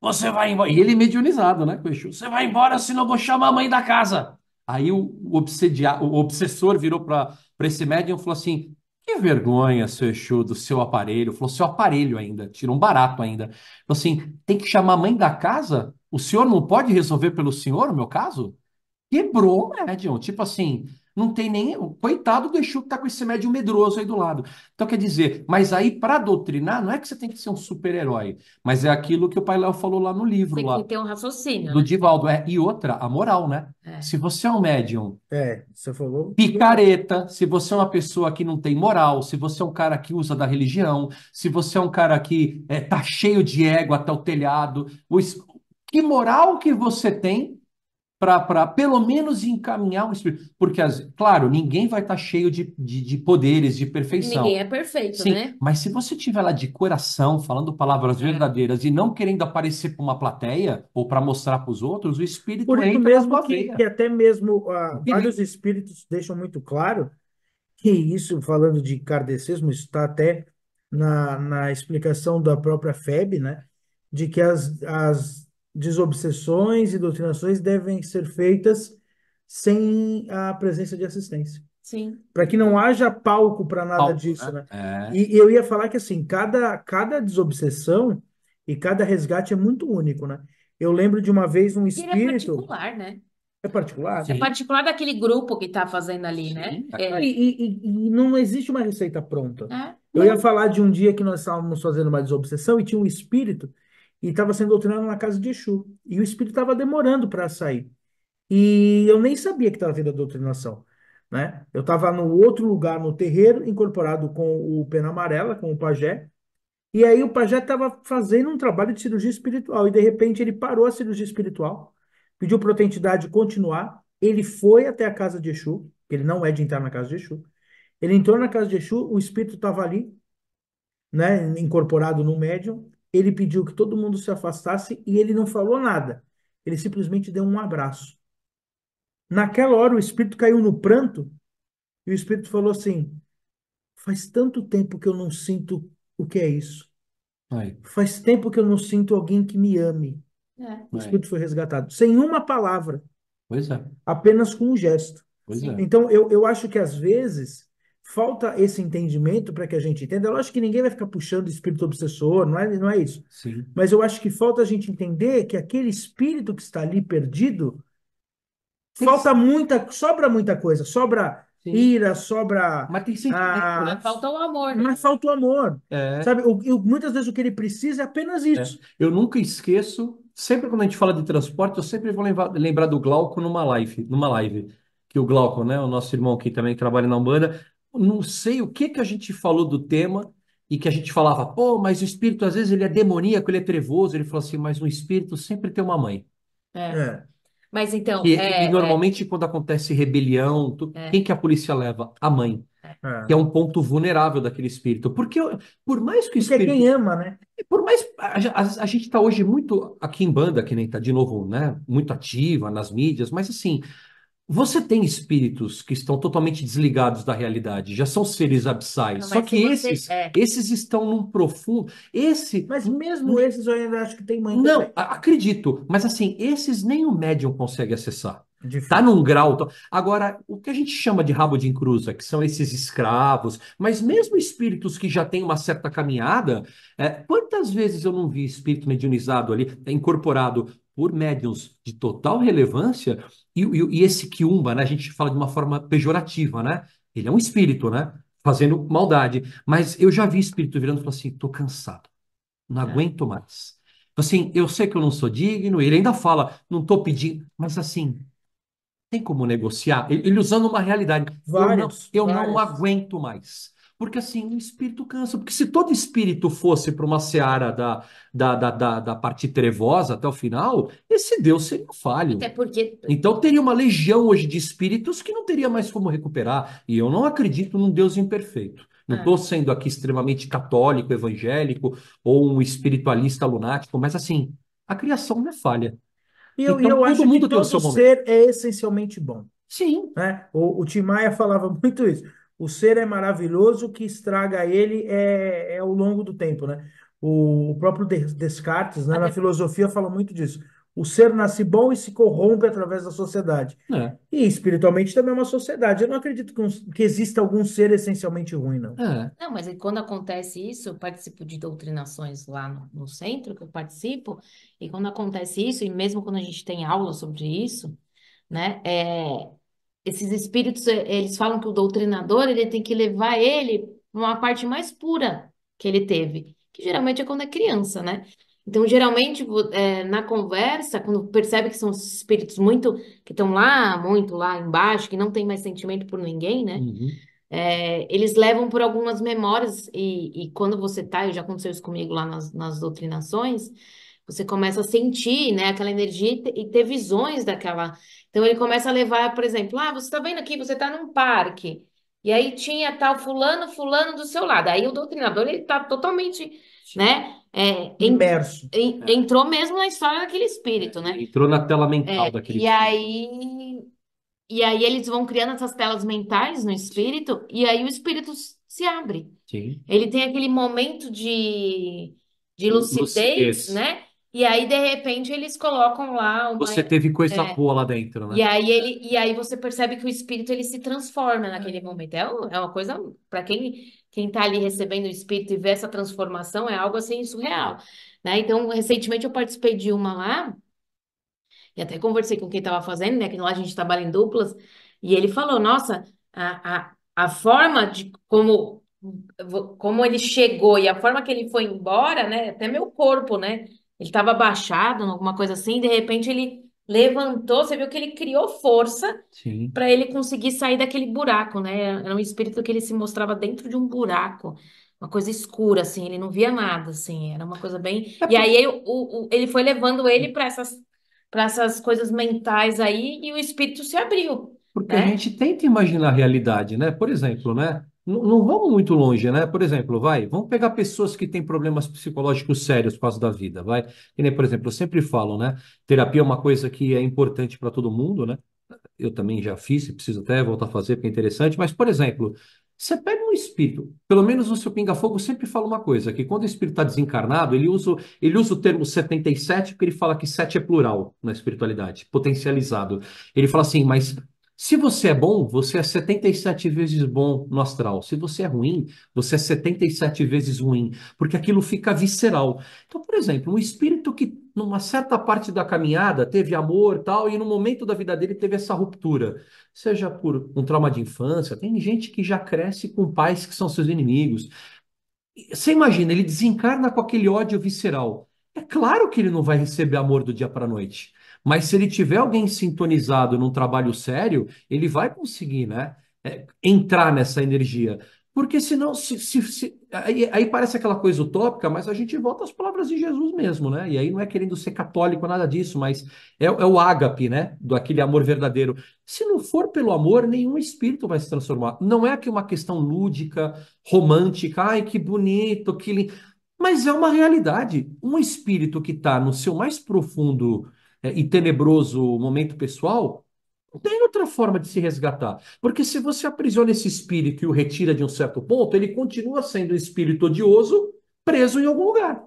você vai embora. E ele mediunizado, né, com o Exu. Você vai embora, senão eu vou chamar a mãe da casa. Aí o, obsedia... o obsessor virou para esse médium e falou assim: que vergonha, seu Exu, do seu aparelho. Falou, seu aparelho ainda, tirou um barato ainda. Falou assim: tem que chamar a mãe da casa? O senhor não pode resolver pelo senhor, o meu caso? Quebrou o médium. Tipo assim, não tem nem. O coitado do Exu que está com esse médium medroso aí do lado. Então, quer dizer, mas aí para doutrinar, não é que você tem que ser um super-herói, mas é aquilo que o Pai Léo falou lá no livro. Tem lá, que ter um raciocínio. Do né? Divaldo. É, e outra, a moral, né? É. Se você é um médium. É, você falou. Picareta, se você é uma pessoa que não tem moral, se você é um cara que usa da religião, se você é um cara que é, tá cheio de ego até o telhado, o, que moral que você tem para pelo menos encaminhar um espírito. Porque, as, claro, ninguém vai estar tá cheio de, de, de, poderes, de perfeição. Ninguém é perfeito, Sim, né? Mas se você estiver lá de coração, falando palavras é. verdadeiras e não querendo aparecer para uma plateia ou para mostrar para os outros, o espírito Por isso mesmo que, que, até mesmo uh, vários espíritos deixam muito claro que isso, falando de kardecismo, está até na, na explicação da própria FEB, né? De que as, as desobsessões e doutrinações devem ser feitas sem a presença de assistência. Sim. Para que não haja palco para nada palco, disso, né? né? É. E, eu ia falar que assim, cada, cada desobsessão e cada resgate é muito único, né? Eu lembro de uma vez um é espírito. Ele é particular, né? É particular? Sim. É particular daquele grupo que está fazendo ali, né? É. é. E, e, e, não existe uma receita pronta. É. Eu ia falar de um dia que nós estávamos fazendo uma desobsessão e tinha um espírito e estava sendo doutrinado na casa de Exu. E o espírito estava demorando para sair. E eu nem sabia que estava vindo a doutrinação. Né? Eu estava no outro lugar, no terreiro, incorporado com o Pena Amarela, com o pajé. E aí o pajé estava fazendo um trabalho de cirurgia espiritual. E de repente ele parou a cirurgia espiritual, pediu para a entidade continuar. Ele foi até a casa de Exu, que ele não é de entrar na casa de Exu. Ele entrou na casa de Exu, o espírito estava ali, né, incorporado no médium, ele pediu que todo mundo se afastasse e ele não falou nada. Ele simplesmente deu um abraço. Naquela hora, o espírito caiu no pranto e o espírito falou assim: Faz tanto tempo que eu não sinto o que é isso. Ai. Faz tempo que eu não sinto alguém que me ame. É. O espírito Ai. foi resgatado. Sem uma palavra. É. Apenas com um gesto. É. Então, eu, eu acho que às vezes falta esse entendimento para que a gente entenda. Eu acho que ninguém vai ficar puxando espírito obsessor, não é, não é isso. Sim. Mas eu acho que falta a gente entender que aquele espírito que está ali perdido, falta muita, sobra muita coisa, sobra Sim. ira, sobra. Mas tem sentido, né? a... né? Falta o amor. Né? Mas falta o amor. É. Sabe, o, o, muitas vezes o que ele precisa é apenas é. isso. É. Eu nunca esqueço, sempre quando a gente fala de transporte, eu sempre vou lembrar, lembrar do Glauco numa live, numa live. Que o Glauco, né? O nosso irmão aqui também trabalha na Umbanda, não sei o que que a gente falou do tema e que a gente falava, pô, mas o espírito às vezes ele é demoníaco, ele é trevoso. Ele falou assim, mas um espírito sempre tem uma mãe. É. é. Mas então. E, é, e normalmente é. quando acontece rebelião, tu, é. quem que a polícia leva? A mãe. É. é. Que é um ponto vulnerável daquele espírito. Porque por mais que o espírito. Porque quem ama, né? Por mais. A, a, a gente está hoje muito aqui em banda, que nem está de novo, né? Muito ativa nas mídias, mas assim, você tem espíritos que estão totalmente desligados da realidade, já são seres abissais. Não, Só que esses, é. esses estão num profundo. Esse. Mas mesmo esses eu ainda acho que tem mãe. Não, também. acredito. Mas assim, esses nem o médium consegue acessar. Difícil. Tá num grau. Agora, o que a gente chama de rabo de encruza, que são esses escravos, mas mesmo espíritos que já têm uma certa caminhada, é, quantas vezes eu não vi espírito mediunizado ali, é, incorporado por médiums de total relevância, e, e, e esse quiumba, né, a gente fala de uma forma pejorativa, né? Ele é um espírito, né? Fazendo maldade. Mas eu já vi espírito virando e falando assim: tô cansado, não é. aguento mais. Assim, eu sei que eu não sou digno, ele ainda fala, não tô pedindo, mas assim, tem como negociar? Ele, ele usando uma realidade. Vários, eu não, eu não aguento mais. Porque assim, o espírito cansa. Porque se todo espírito fosse para uma seara da, da, da, da, da parte trevosa até o final, esse Deus seria um falho. Até porque. Então teria uma legião hoje de espíritos que não teria mais como recuperar. E eu não acredito num Deus imperfeito. Não estou é. sendo aqui extremamente católico, evangélico ou um espiritualista lunático, mas assim, a criação não é falha. E eu, então, eu todo acho mundo que todo o ser momento. é essencialmente bom. Sim. Né? O, o Tim Maia falava <laughs> muito isso o ser é maravilhoso, o que estraga ele é, é ao longo do tempo, né? O, o próprio Descartes, né, na é. filosofia, fala muito disso. O ser nasce bom e se corrompe através da sociedade. É. E espiritualmente também é uma sociedade. Eu não acredito que, um, que exista algum ser essencialmente ruim, não. É. Não, mas quando acontece isso, eu participo de doutrinações lá no, no, centro, que eu participo, e quando acontece isso, e mesmo quando a gente tem aula sobre isso, né, é, esses espíritos, eh, eles falam que o doutrinador, ele tem que levar ele uma parte mais pura que ele teve, que geralmente é quando é criança, né? Então, geralmente, é, na conversa, quando percebe que são espíritos muito, que estão lá, muito lá embaixo, que não tem mais sentimento por ninguém, né? Uhum. É, eles levam por algumas memórias, e, e quando você tá, já aconteceu isso comigo lá nas, nas doutrinações, você começa a sentir, né, aquela energia e ter visões daquela. Então ele começa a levar, por exemplo, ah, você está vendo aqui, você está num parque. E aí tinha tal fulano, fulano do seu lado. Aí o doutrinador ele está totalmente, né? É, Inverso. En, é. Entrou mesmo na história daquele espírito, né? Entrou na tela mental é, daquele e espírito. Aí, e aí eles vão criando essas telas mentais no espírito, e aí o espírito se abre. Sim. Ele tem aquele momento de, de lucidez, lucidez. né? E aí, de repente, eles colocam lá uma. Você teve coisa é, boa lá dentro, né? E aí, ele, e aí você percebe que o espírito ele se transforma naquele é. momento. É, um- é uma coisa, para quem, quem tá ali recebendo o espírito e vê essa transformação, é algo assim surreal, né? Então, recentemente eu participei de uma lá, e até conversei com quem estava fazendo, né? Que lá a gente trabalha em duplas, e ele falou: nossa, a, a, a forma de como, como ele chegou e a forma que ele foi embora, né? Até meu corpo, né? Ele estava baixado, alguma coisa assim, de repente ele levantou, você viu que ele criou força para ele conseguir sair daquele buraco, né? Era um espírito que ele se mostrava dentro de um buraco, uma coisa escura, assim, ele não via nada, assim, era uma coisa bem. É e aí ele, o, o- ele foi levando ele para essas, para essas coisas mentais aí e o espírito se abriu, Porque a né? gente tenta imaginar a realidade, né? Por exemplo, né? Não, vamos muito longe, né? Por exemplo, vai, vamos pegar pessoas que têm problemas psicológicos sérios por causa da vida, vai. Que nem, por exemplo, eu sempre falo, né? Terapia é uma coisa que é importante para todo mundo, né? Eu também já fiz, e preciso até voltar a fazer, porque é interessante. Mas, por exemplo, você pega um espírito, pelo menos no seu pinga-fogo sempre fala uma coisa, que quando o espírito está desencarnado, ele usa, ele usa o termo 77 porque ele fala que 7 é plural na espiritualidade, potencializado. Ele fala assim, mas se você é bom, você é 77 vezes bom no astral. Se você é ruim, você é 77 vezes ruim, porque aquilo fica visceral. Então, por exemplo, um espírito que numa certa parte da caminhada teve amor, tal, e no momento da vida dele teve essa ruptura, seja por um trauma de infância, tem gente que já cresce com pais que são seus inimigos. Você imagina, ele desencarna com aquele ódio visceral. É claro que ele não vai receber amor do dia para a noite. Mas se ele tiver alguém sintonizado num trabalho sério, ele vai conseguir, né? É, entrar nessa energia. Porque senão, se, se, se aí, aí, parece aquela coisa utópica, mas a gente volta às palavras de Jesus mesmo, né? E aí não é querendo ser católico, nada disso, mas é, é o ágape, né? Do aquele amor verdadeiro. Se não for pelo amor, nenhum espírito vai se transformar. Não é que uma questão lúdica, romântica, ai que bonito, que lindo. Mas é uma realidade. Um espírito que está no seu mais profundo é, e tenebroso momento pessoal, não tem outra forma de se resgatar. Porque se você aprisiona esse espírito e o retira de um certo ponto, ele continua sendo um espírito odioso, preso em algum lugar.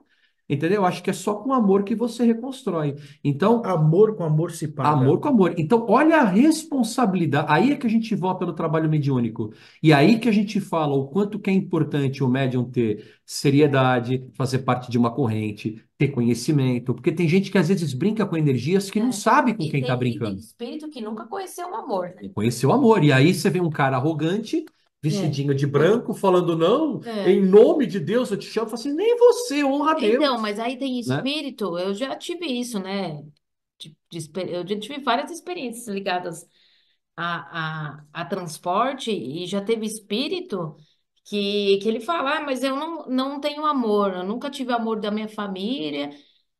Entendeu? Acho que é só com amor que você reconstrói. Então, amor com amor se paga. Amor com amor. Então, olha a responsabilidade. Aí é que a gente volta no trabalho mediúnico. E aí que a gente fala o quanto que é importante o médium ter seriedade, fazer parte de uma corrente, ter conhecimento, porque tem gente que às vezes brinca com energias que não é, sabe com E quem está tem brincando. espírito que nunca conheceu o amor, né? Conheceu o amor. E aí você vê um cara arrogante, vestidinho é. de branco, falando, não, É. em nome de Deus eu te chamo. Eu falo assim, nem você, honra a Deus. Não, mas aí tem né? espírito, eu já tive isso, né? De- de eu já tive várias experiências ligadas a, a, a transporte e já teve espírito que, que ele fala, ah, mas eu não, não tenho amor, eu nunca tive amor da minha família,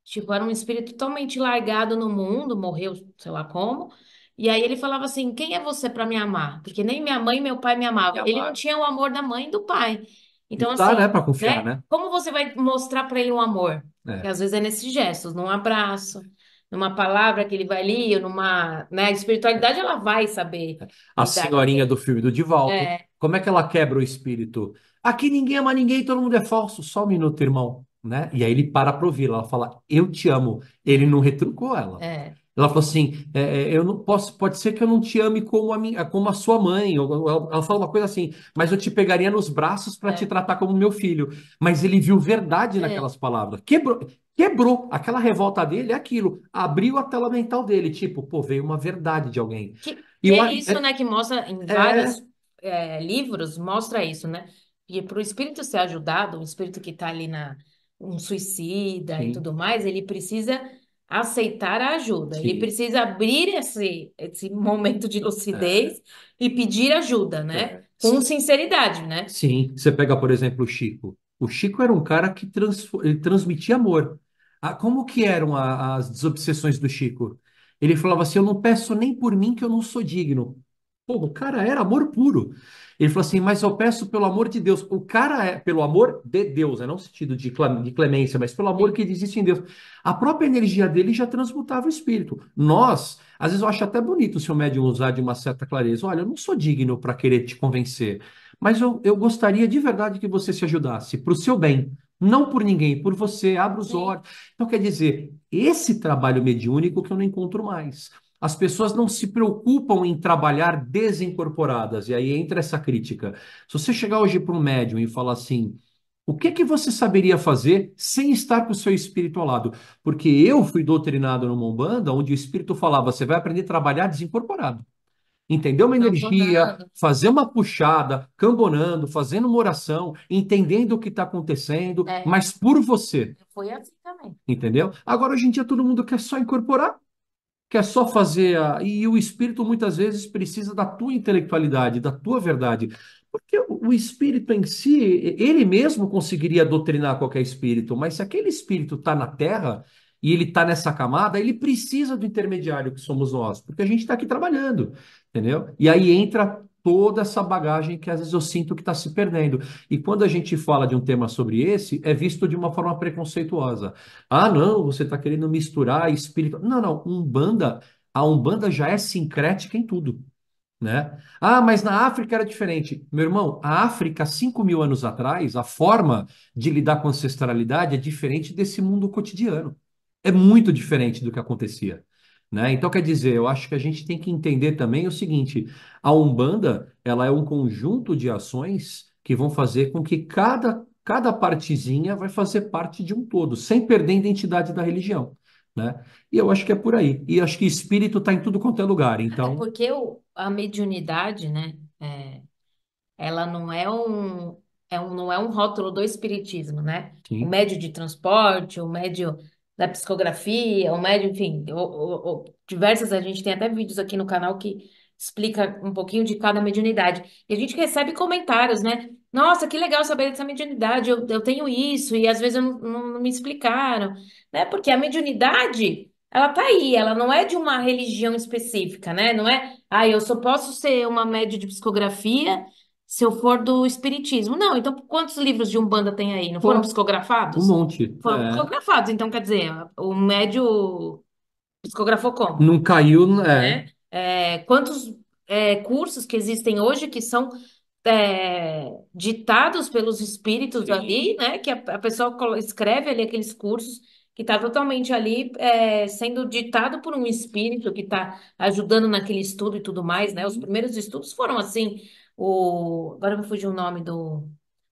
tipo, era um espírito totalmente largado no mundo, morreu, sei lá como. E aí ele falava assim: quem é você para me amar? Porque nem minha mãe e meu pai me amavam. Ele não tinha o amor da mãe e do pai. Então, Não dá, tá, assim, né, para né, confiar, né? né? Como você vai mostrar para ele um amor? que é. Porque às vezes é nesses gestos, num abraço, numa palavra que ele vai ali, numa, né, a espiritualidade é. ela vai saber. A lidar com senhorinha do filme do Divaldo. É. Como é que ela quebra o espírito? Aqui ninguém ama ninguém, todo mundo é falso. Só um minuto, irmão. Né? E aí ele para para ouvir, ela fala, eu te amo. Ele não retrucou ela. É. Ela falou assim, é, é, eu não posso, pode ser que eu não te ame como a, minha, como a sua mãe. Ela, falou fala uma coisa assim, mas eu te pegaria nos braços para é. te tratar como meu filho. Mas ele viu verdade é. naquelas palavras. Quebrou, quebrou aquela revolta dele, é aquilo. Abriu a tela mental dele, tipo, pô, veio uma verdade de alguém. Que, e é uma, isso, é né, que mostra em várias é, livros mostra isso, né? E para o espírito ser ajudado, o espírito que está ali na um suicida e tudo mais, ele precisa aceitar a ajuda. Sim. Ele precisa abrir esse, esse <laughs> momento de lucidez é. e pedir ajuda, né? É. Com sinceridade, né? Sim. Você pega, por exemplo, o Chico. O Chico era um cara que trans, ele transmitia amor. Ah, como que eram a, as desobsessões do Chico? Ele falava assim: Eu não peço nem por mim que eu não sou digno. Pô, o cara era amor puro. Ele falou assim, mas eu peço pelo amor de Deus. O cara é pelo amor de Deus, né? não no sentido de, clemência, mas pelo amor que existe em Deus. A própria energia dele já transmutava o espírito. Nós, às vezes eu acho até bonito o seu médium usar de uma certa clareza. Olha, eu não sou digno para querer te convencer, mas eu, eu gostaria de verdade que você se ajudasse para o seu bem. Não por ninguém, por você, abra os olhos. Então, quer dizer, esse trabalho mediúnico que eu não encontro mais. As pessoas não se preocupam em trabalhar desincorporadas, e aí entra essa crítica. Se você chegar hoje para um médium e falar assim, o que que você saberia fazer sem estar com o seu espírito ao lado? Porque eu fui doutrinado numa Umbanda onde o espírito falava, você vai aprender a trabalhar desincorporado. Entender uma energia, fazer uma puxada, cambonando, fazendo uma oração, entendendo o que está acontecendo, é. mas por você. Foi assim também. Entendeu? Agora, hoje em dia, todo mundo quer só incorporar quer é só fazer a... E o espírito muitas vezes precisa da tua intelectualidade, da tua verdade. Porque o espírito em si, ele mesmo conseguiria doutrinar qualquer espírito, mas se aquele espírito está na terra e ele está nessa camada, ele precisa do intermediário que somos nós, porque a gente está aqui trabalhando, entendeu? E aí entra toda essa bagagem que às vezes eu sinto que está se perdendo. E quando a gente fala de um tema sobre esse, é visto de uma forma preconceituosa. Ah, não, você está querendo misturar espírito. Não, não, Umbanda, a Umbanda já é sincrética em tudo. Né? Ah, mas na África era diferente. Meu irmão, a África, 5 mil anos atrás, a forma de lidar com ancestralidade é diferente desse mundo cotidiano. É muito diferente do que acontecia. Né? Então, quer dizer, eu acho que a gente tem que entender também o seguinte: a Umbanda ela é um conjunto de ações que vão fazer com que cada, cada partezinha vai fazer parte de um todo, sem perder a identidade da religião. Né? E eu acho que é por aí. E acho que espírito está em tudo quanto é lugar. É então... porque o, a mediunidade, né? É, ela não é um, é um, não é um rótulo do espiritismo, né? Sim. O médio de transporte, o médio da psicografia, o médium, enfim, o, o, o, diversas, a gente tem até vídeos aqui no canal que explica um pouquinho de cada mediunidade. E a gente recebe comentários, né? Nossa, que legal saber dessa mediunidade, eu, eu tenho isso, e às vezes eu não, não, não me explicaram, né? Porque a mediunidade, ela tá aí, ela não é de uma religião específica, né? Não é, ah, eu só posso ser uma médium de psicografia se eu for do espiritismo. Não, então quantos livros de Umbanda tem aí? Não foram Pô, um psicografados? monte. Foram É. psicografados, então quer dizer, o médio psicografou como? Não caiu, é. né? É, quantos é, cursos que existem hoje que são é, ditados pelos espíritos ali, né? Que a, a pessoa escreve ali aqueles cursos que está totalmente ali é, sendo ditado por um espírito que está ajudando naquele estudo e tudo mais, né? Os primeiros estudos foram assim o, agora me fugiu o nome do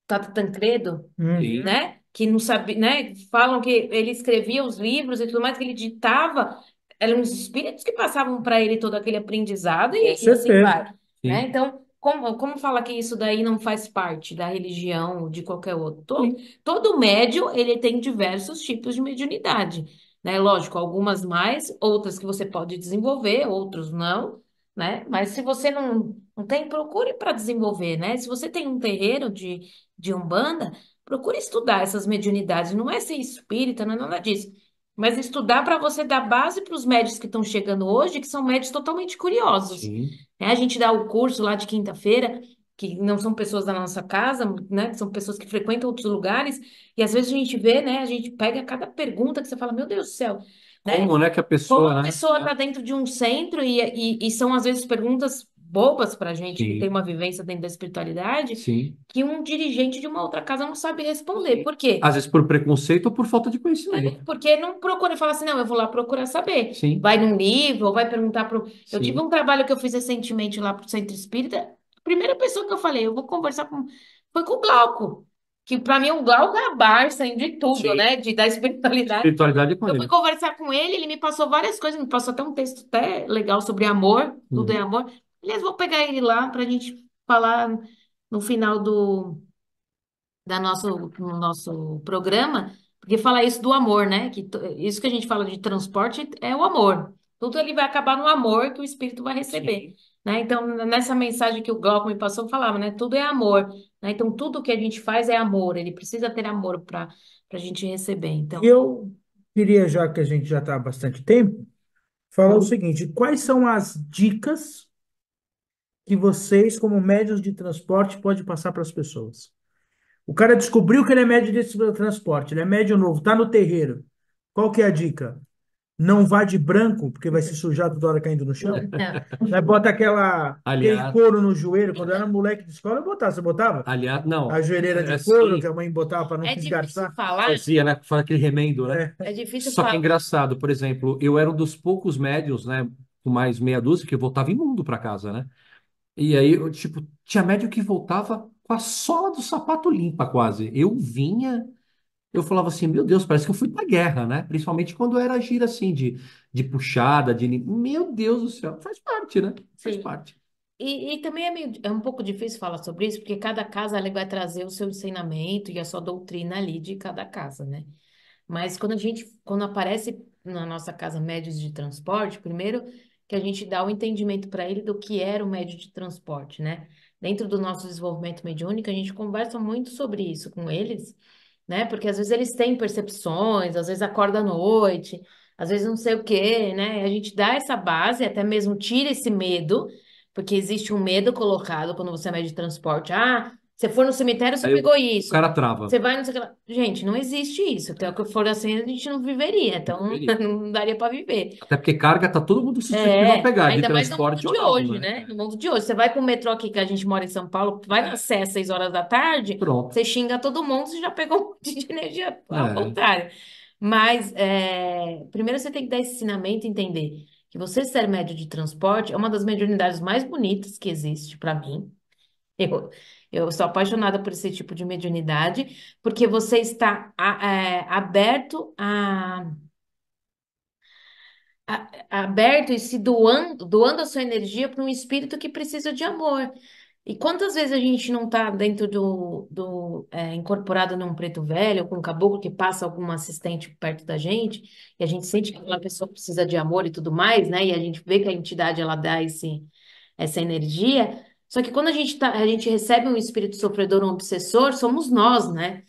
Tata Tancredo, hum. Sim. né? Que não sabe, né? Falam que ele escrevia os livros e tudo mais, que ele ditava, eram os espíritos que passavam para ele todo aquele aprendizado e, e assim vai, né? Então, como, como fala que isso daí não faz parte da religião ou de qualquer outro? Todo, todo médium, ele tem diversos tipos de mediunidade, né? Lógico, algumas mais, outras que você pode desenvolver, outros não, né? Mas se você não, não tem, procure para desenvolver, né? Se você tem um terreiro de, de Umbanda, procure estudar essas mediunidades. Não é ser espírita, não é nada disso. Mas estudar para você dar base para os médios que estão chegando hoje, que são médios totalmente curiosos. Sim. Né? a gente dá o curso lá de quinta-feira, que não são pessoas da nossa casa, né? São pessoas que frequentam outros lugares. E às vezes a gente vê, né? A gente pega cada pergunta que você fala, meu Deus do céu, né? Como, né, que a Como né, pessoa, a é. pessoa está dentro de um centro e, e, e são às vezes perguntas bobas para gente que tem uma vivência dentro da espiritualidade sim. que um dirigente de uma outra casa não sabe responder. Por quê? Às vezes por preconceito ou por falta de conhecimento. É, porque não procura falar assim, não, eu vou lá procurar saber. Sim, Vai num livro, vai perguntar para Eu tive um trabalho que eu fiz recentemente lá para o Centro Espírita. A primeira pessoa que eu falei, eu vou conversar com. Foi com o Glauco que para mim é um Glau Gabarsen de tudo, Sim. né? De, da espiritualidade. Espiritualidade com é eu ele. fui conversar com ele, ele me passou várias coisas, me passou até um texto até legal sobre amor, tudo é uhum. é amor. Aliás, vou pegar ele lá para a gente falar no final do da nosso, no nosso programa, porque fala isso do amor, né? Que isso que a gente fala de transporte é o amor. Tudo ele vai acabar no amor que o espírito vai receber. Né? Então, nessa mensagem que o Glauco me passou, falava, né? Tudo é amor. Né? Então, tudo que a gente faz é amor, ele precisa ter amor para a gente receber. Então, eu queria, já que a gente já está há bastante tempo, falar o seguinte: quais são as dicas que vocês, como médios de transporte, podem passar para as pessoas? O cara descobriu que ele é médio de transporte, ele é médio novo, está no terreiro. Qual que é a dica? Não vá de branco, porque vai se sujar toda hora caindo no chão. Não. Bota aquela, Aliás, aquele couro no joelho. Quando eu era moleque de escola, eu botava. Você botava? Aliás, não. A joelheira de é assim. couro que a mãe botava para não é se esgarçar. falar. Fazia, né? Fala aquele remendo, né? É, é difícil Só que é engraçado, por exemplo, eu era um dos poucos médios, né? Com mais meia dúzia, que voltava imundo para casa, né? E aí, eu, tipo, tinha médio que voltava com a sola do sapato limpa quase. Eu vinha eu falava assim, meu Deus, parece que eu fui pra guerra, né? Principalmente quando era gira assim, de, de puxada, de. Meu Deus do céu, faz parte, né? Faz Sim. parte. E, e também é, meio- é um pouco difícil falar sobre isso, porque cada casa ali vai trazer o seu ensinamento e a sua doutrina ali de cada casa, né? Mas quando a gente, quando aparece na nossa casa médios de transporte, primeiro que a gente dá o entendimento para ele do que era o médio de transporte, né? Dentro do nosso desenvolvimento mediúnico, a gente conversa muito sobre isso com eles né? Porque às vezes eles têm percepções, às vezes acorda à noite, às vezes não sei o quê, né? A gente dá essa base, até mesmo tira esse medo, porque existe um medo colocado quando você mede transporte. Ah, você for no cemitério, você Aí pegou o isso. cara trava. Você vai, não sei o que lá. Gente, não existe isso. Até o que for assim, a gente não viveria. Então, Não viveria. <laughs> não daria para viver. Até porque carga tá todo mundo suscetível é, a É, pegar, de ainda mais no mundo transporte ou de não, hoje, né? né? No mundo de hoje. Você vai o metrô aqui, que a gente mora em São Paulo, vai é. na Sé às seis horas da tarde, Pronto. você xinga todo mundo, você já pegou <laughs> um monte de energia ao É. contrário. Mas, é, primeiro você tem que dar esse ensinamento e entender que você ser médio de transporte é uma das mediunidades mais bonitas que existe para mim. Eu, eu sou apaixonada por esse tipo de mediunidade, porque você está a, é, aberto a, a, aberto e se doando, doando a sua energia para um espírito que precisa de amor. E quantas vezes a gente não está dentro do, do é, incorporado num preto velho, com um caboclo que passa algum assistente perto da gente, e a gente sente que aquela pessoa precisa de amor e tudo mais, né? E a gente vê que a entidade ela dá esse, essa energia, só que quando a gente, tá, a gente recebe um espírito sofredor, um obsessor, somos nós, né?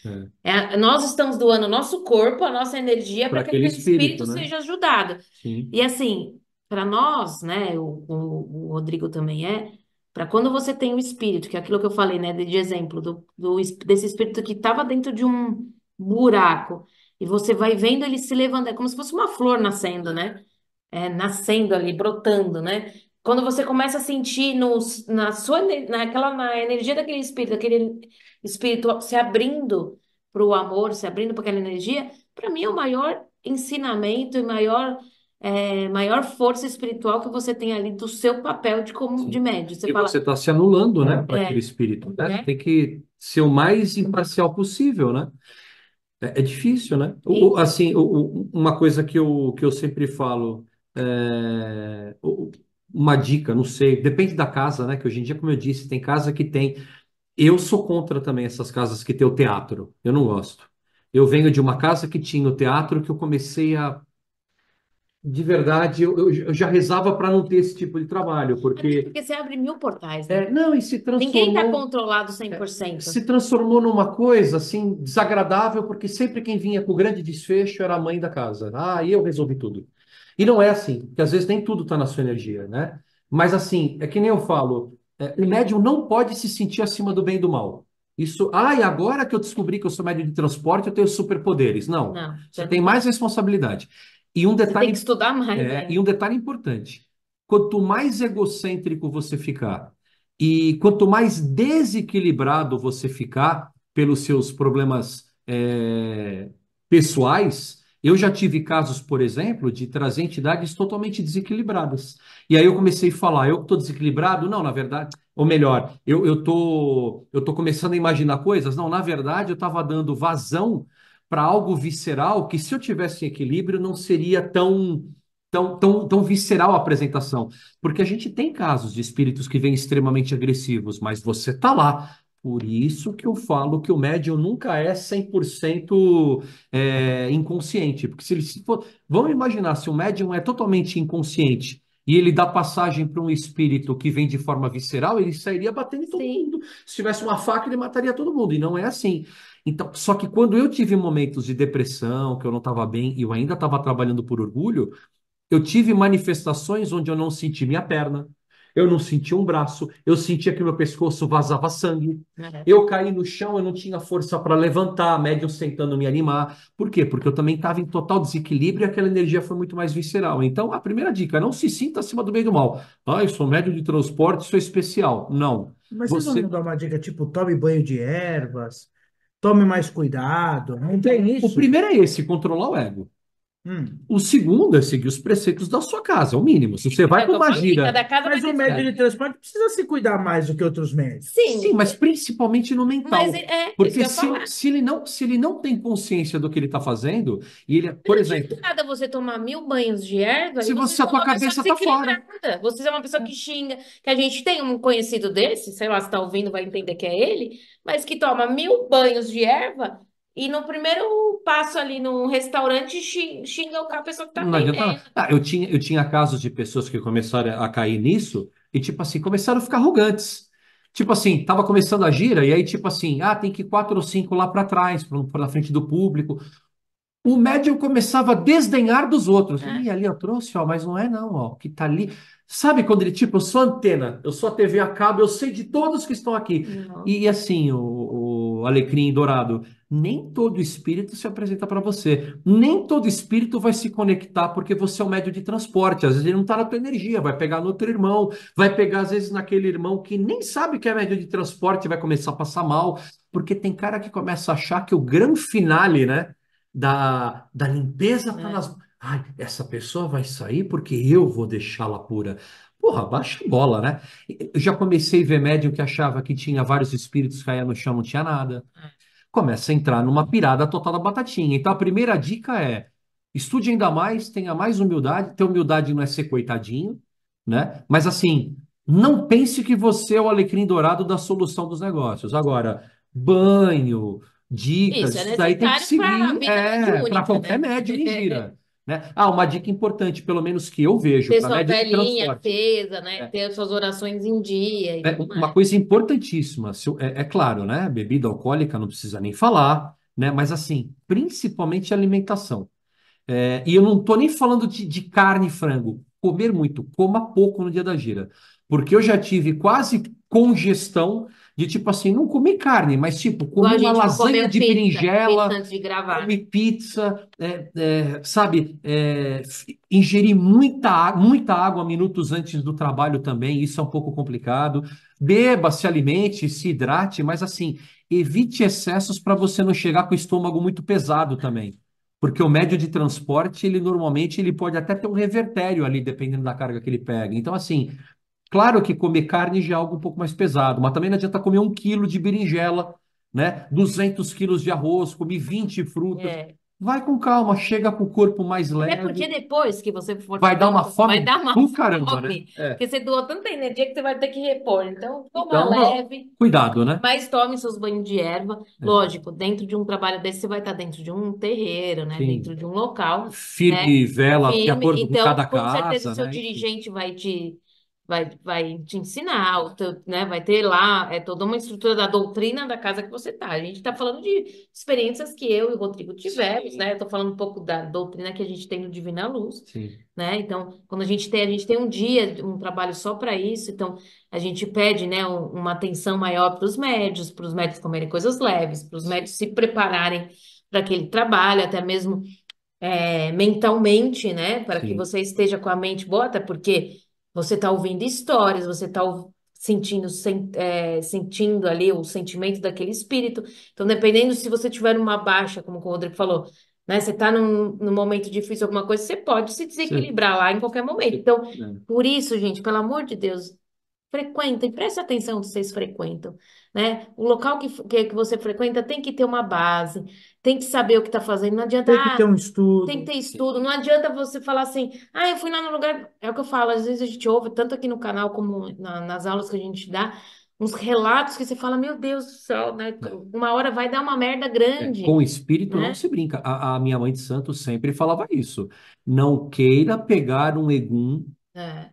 É. é nós estamos doando o nosso corpo, a nossa energia para que aquele espírito, espírito né? seja ajudado. Sim. E assim, para nós, né? O, o, o, Rodrigo também é. Para quando você tem o um espírito, que é aquilo que eu falei, né? De, de exemplo, do, do, desse espírito que estava dentro de um buraco, e você vai vendo ele se levantando, é como se fosse uma flor nascendo, né? É, nascendo ali, brotando, né? Quando você começa a sentir no, na sua naquela na energia daquele espírito, aquele espírito se abrindo para o amor, se abrindo para aquela energia, para mim é o maior ensinamento e maior é, maior força espiritual que você tem ali do seu papel de como de médio. Você fala... você está se anulando, né, para é. aquele espírito. Né? É. Tem que ser o mais imparcial possível, né? É, é difícil, né? O, assim, o, o, uma coisa que eu, que eu sempre falo, é, uma dica, não sei, depende da casa, né? Que hoje em dia, como eu disse, tem casa que tem. Eu sou contra também essas casas que tem o teatro. Eu não gosto. Eu venho de uma casa que tinha o teatro que eu comecei a. De verdade, eu, eu, já rezava para não ter esse tipo de trabalho, porque. porque você abre mil portais, né? É, não, e se Ninguém está controlado 100%. É, se transformou numa coisa, assim, desagradável, porque sempre quem vinha com o grande desfecho era a mãe da casa. Ah, eu resolvi tudo. E não é assim, porque às vezes nem tudo está na sua energia, né? Mas assim, é que nem eu falo, é, o médium não pode se sentir acima do bem e do mal. Isso, ah, e agora que eu descobri que eu sou médium de transporte, eu tenho superpoderes. Não, não você tem mais responsabilidade. E um detalhe, você tem que estudar mais. É, né? E um detalhe importante: quanto mais egocêntrico você ficar e quanto mais desequilibrado você ficar pelos seus problemas é, pessoais, eu já tive casos, por exemplo, de trazer entidades totalmente desequilibradas. E aí eu comecei a falar, eu estou desequilibrado? Não, na verdade, ou melhor, eu estou tô, eu tô começando a imaginar coisas. Não, na verdade, eu estava dando vazão para algo visceral que, se eu tivesse em equilíbrio, não seria tão tão, tão, tão visceral a apresentação. Porque a gente tem casos de espíritos que vêm extremamente agressivos, mas você está lá por isso que eu falo que o médium nunca é 100% é, inconsciente. Porque se ele se for... Vamos imaginar, se o médium é totalmente inconsciente e ele dá passagem para um espírito que vem de forma visceral, ele sairia batendo em todo Sim. mundo. Se tivesse uma faca, ele mataria todo mundo. E não é assim. Então, só que quando eu tive momentos de depressão, que eu não estava bem, e eu ainda estava trabalhando por orgulho, eu tive manifestações onde eu não senti minha perna, eu não sentia um braço, eu sentia que meu pescoço vazava sangue, uhum. eu caí no chão, eu não tinha força para levantar, médium tentando me animar. Por quê? Porque eu também estava em total desequilíbrio e aquela energia foi muito mais visceral. Então, a primeira dica, não se sinta acima do bem do mal. Ah, eu sou médium de transporte, sou especial. Não. Mas você... não dá uma dica tipo, tome banho de ervas, tome mais cuidado, não tem isso? O primeiro é esse, controlar o ego. Hum. O segundo é seguir os preceitos da sua casa, é o mínimo. Se você vai é, para uma então, gira. Mas o médico de transporte precisa se cuidar mais do que outros médicos. Sim, Sim mas principalmente no mental. É, é porque se, se, ele não, se ele não tem consciência do que ele está fazendo, e ele, é, por não exemplo. nada você tomar mil banhos de erva. Se você, a tua cabeça está fora. Você é uma pessoa que xinga, que a gente tem um conhecido desse, sei lá, se está ouvindo, vai entender que é ele, mas que toma mil banhos de erva e no primeiro passo ali no restaurante, xinga o a pessoa que tá Não né? Ah, eu tinha, eu tinha casos de pessoas que começaram a cair nisso e, tipo assim, começaram a ficar arrogantes. Tipo assim, tava começando a gira e aí, tipo assim, ah, tem que ir quatro ou cinco lá para trás, para na frente do público. O médium começava a desdenhar dos outros. É. Ih, ali eu trouxe, ó, mas não é não, ó, que tá ali. Sabe quando ele, tipo, eu sou antena, eu sou a TV a cabo, eu sei de todos que estão aqui. Não. E assim, o, o Alecrim Dourado, nem todo espírito se apresenta para você. Nem todo espírito vai se conectar porque você é um médio de transporte. Às vezes ele não está na tua energia, vai pegar no outro irmão, vai pegar às vezes naquele irmão que nem sabe que é médio de transporte e vai começar a passar mal. Porque tem cara que começa a achar que o grande finale, né, da, da limpeza está é. nas... Ai, essa pessoa vai sair porque eu vou deixá-la pura. Porra, baixa a bola, né? Eu já comecei a ver médium que achava que tinha vários espíritos caia no chão, não tinha nada. É começa a entrar numa pirada total da batatinha. Então a primeira dica é: estude ainda mais, tenha mais humildade. Ter humildade não é ser coitadinho, né? Mas assim, não pense que você é o alecrim dourado da solução dos negócios. Agora, banho, dicas, isso, é isso daí tem que seguir é, para qualquer né? médium em gira. <laughs> Né? Ah, uma dica importante, pelo menos que eu vejo. Ter tá? sua é velhinha acesa, né? É. Ter suas orações em dia. É, uma coisa importantíssima, é, é, claro, né? Bebida alcoólica não precisa nem falar, né? Mas assim, principalmente alimentação. É, e eu não estou nem falando de, de carne e frango. Comer muito, coma pouco no dia da gira. Porque eu já tive quase congestão de tipo assim, não comer carne, mas tipo, comer uma lasanha de pizza, berinjela, pizza antes de gravar. comer pizza, é, é, sabe, é, ingerir muita, muita água minutos antes do trabalho também, isso é um pouco complicado. Beba, se alimente, se hidrate, mas assim, evite excessos para você não chegar com o estômago muito pesado também. Porque o médio de transporte, ele normalmente ele pode até ter um revertério ali, dependendo da carga que ele pega. Então, assim, Claro que comer carne já é algo um pouco mais pesado, mas também não adianta comer um quilo de berinjela, né? 200 quilos de arroz, comer 20 frutas. É. Vai com calma, chega com o corpo mais leve. É porque depois que você for Vai dar uma fome vai dar uma <laughs> do caramba, né? fome, né? É. Porque você doou tanta energia que você vai ter que repor. Então, toma então, leve. Cuidado, né? Mas tome seus banhos de erva. É. Lógico, dentro de um trabalho desse, você vai estar dentro de um terreiro, né? Sim. Dentro de um local. Firme né? vela, Firme. de acordo então, com cada casa. Com certeza, o seu né? dirigente vai te vai, vai te ensinar, teu, né? Vai ter lá é toda uma estrutura da doutrina da casa que você tá. A gente está falando de experiências que eu e o Rodrigo tivemos, né? Eu tô falando um pouco da doutrina que a gente tem no Divina Luz, Sim. né? Então, quando a gente tem, a gente tem um dia, um trabalho só para isso, então a gente pede, né, uma atenção maior para os médios, para os médios comerem coisas leves, para os médios se prepararem para aquele trabalho, até mesmo é, mentalmente, né? Para que você esteja com a mente boa, até porque você está ouvindo histórias, você está sentindo, é, sentindo ali o sentimento daquele espírito. Então, dependendo se você tiver uma baixa, como o Rodrigo falou, né? Você está num, num momento difícil, alguma coisa, você pode se desequilibrar lá em qualquer momento. Então, é. por isso, gente, pelo amor de Deus, frequentem, preste atenção que vocês frequentam, né? O local que, que, que você frequenta tem que ter uma base, tem que saber o que está fazendo. Não adianta. Tem que ah, ter um estudo. Tem que ter estudo. Não adianta você falar assim, ah, eu fui lá no lugar. É o que eu falo, às vezes a gente ouve, tanto aqui no canal como na, nas aulas que a gente dá, uns relatos que você fala, meu Deus do céu, né? É. Uma hora vai dar uma merda grande. É, com espírito né? não se brinca. A, a, minha mãe de santo sempre falava isso. Não queira pegar um egum. É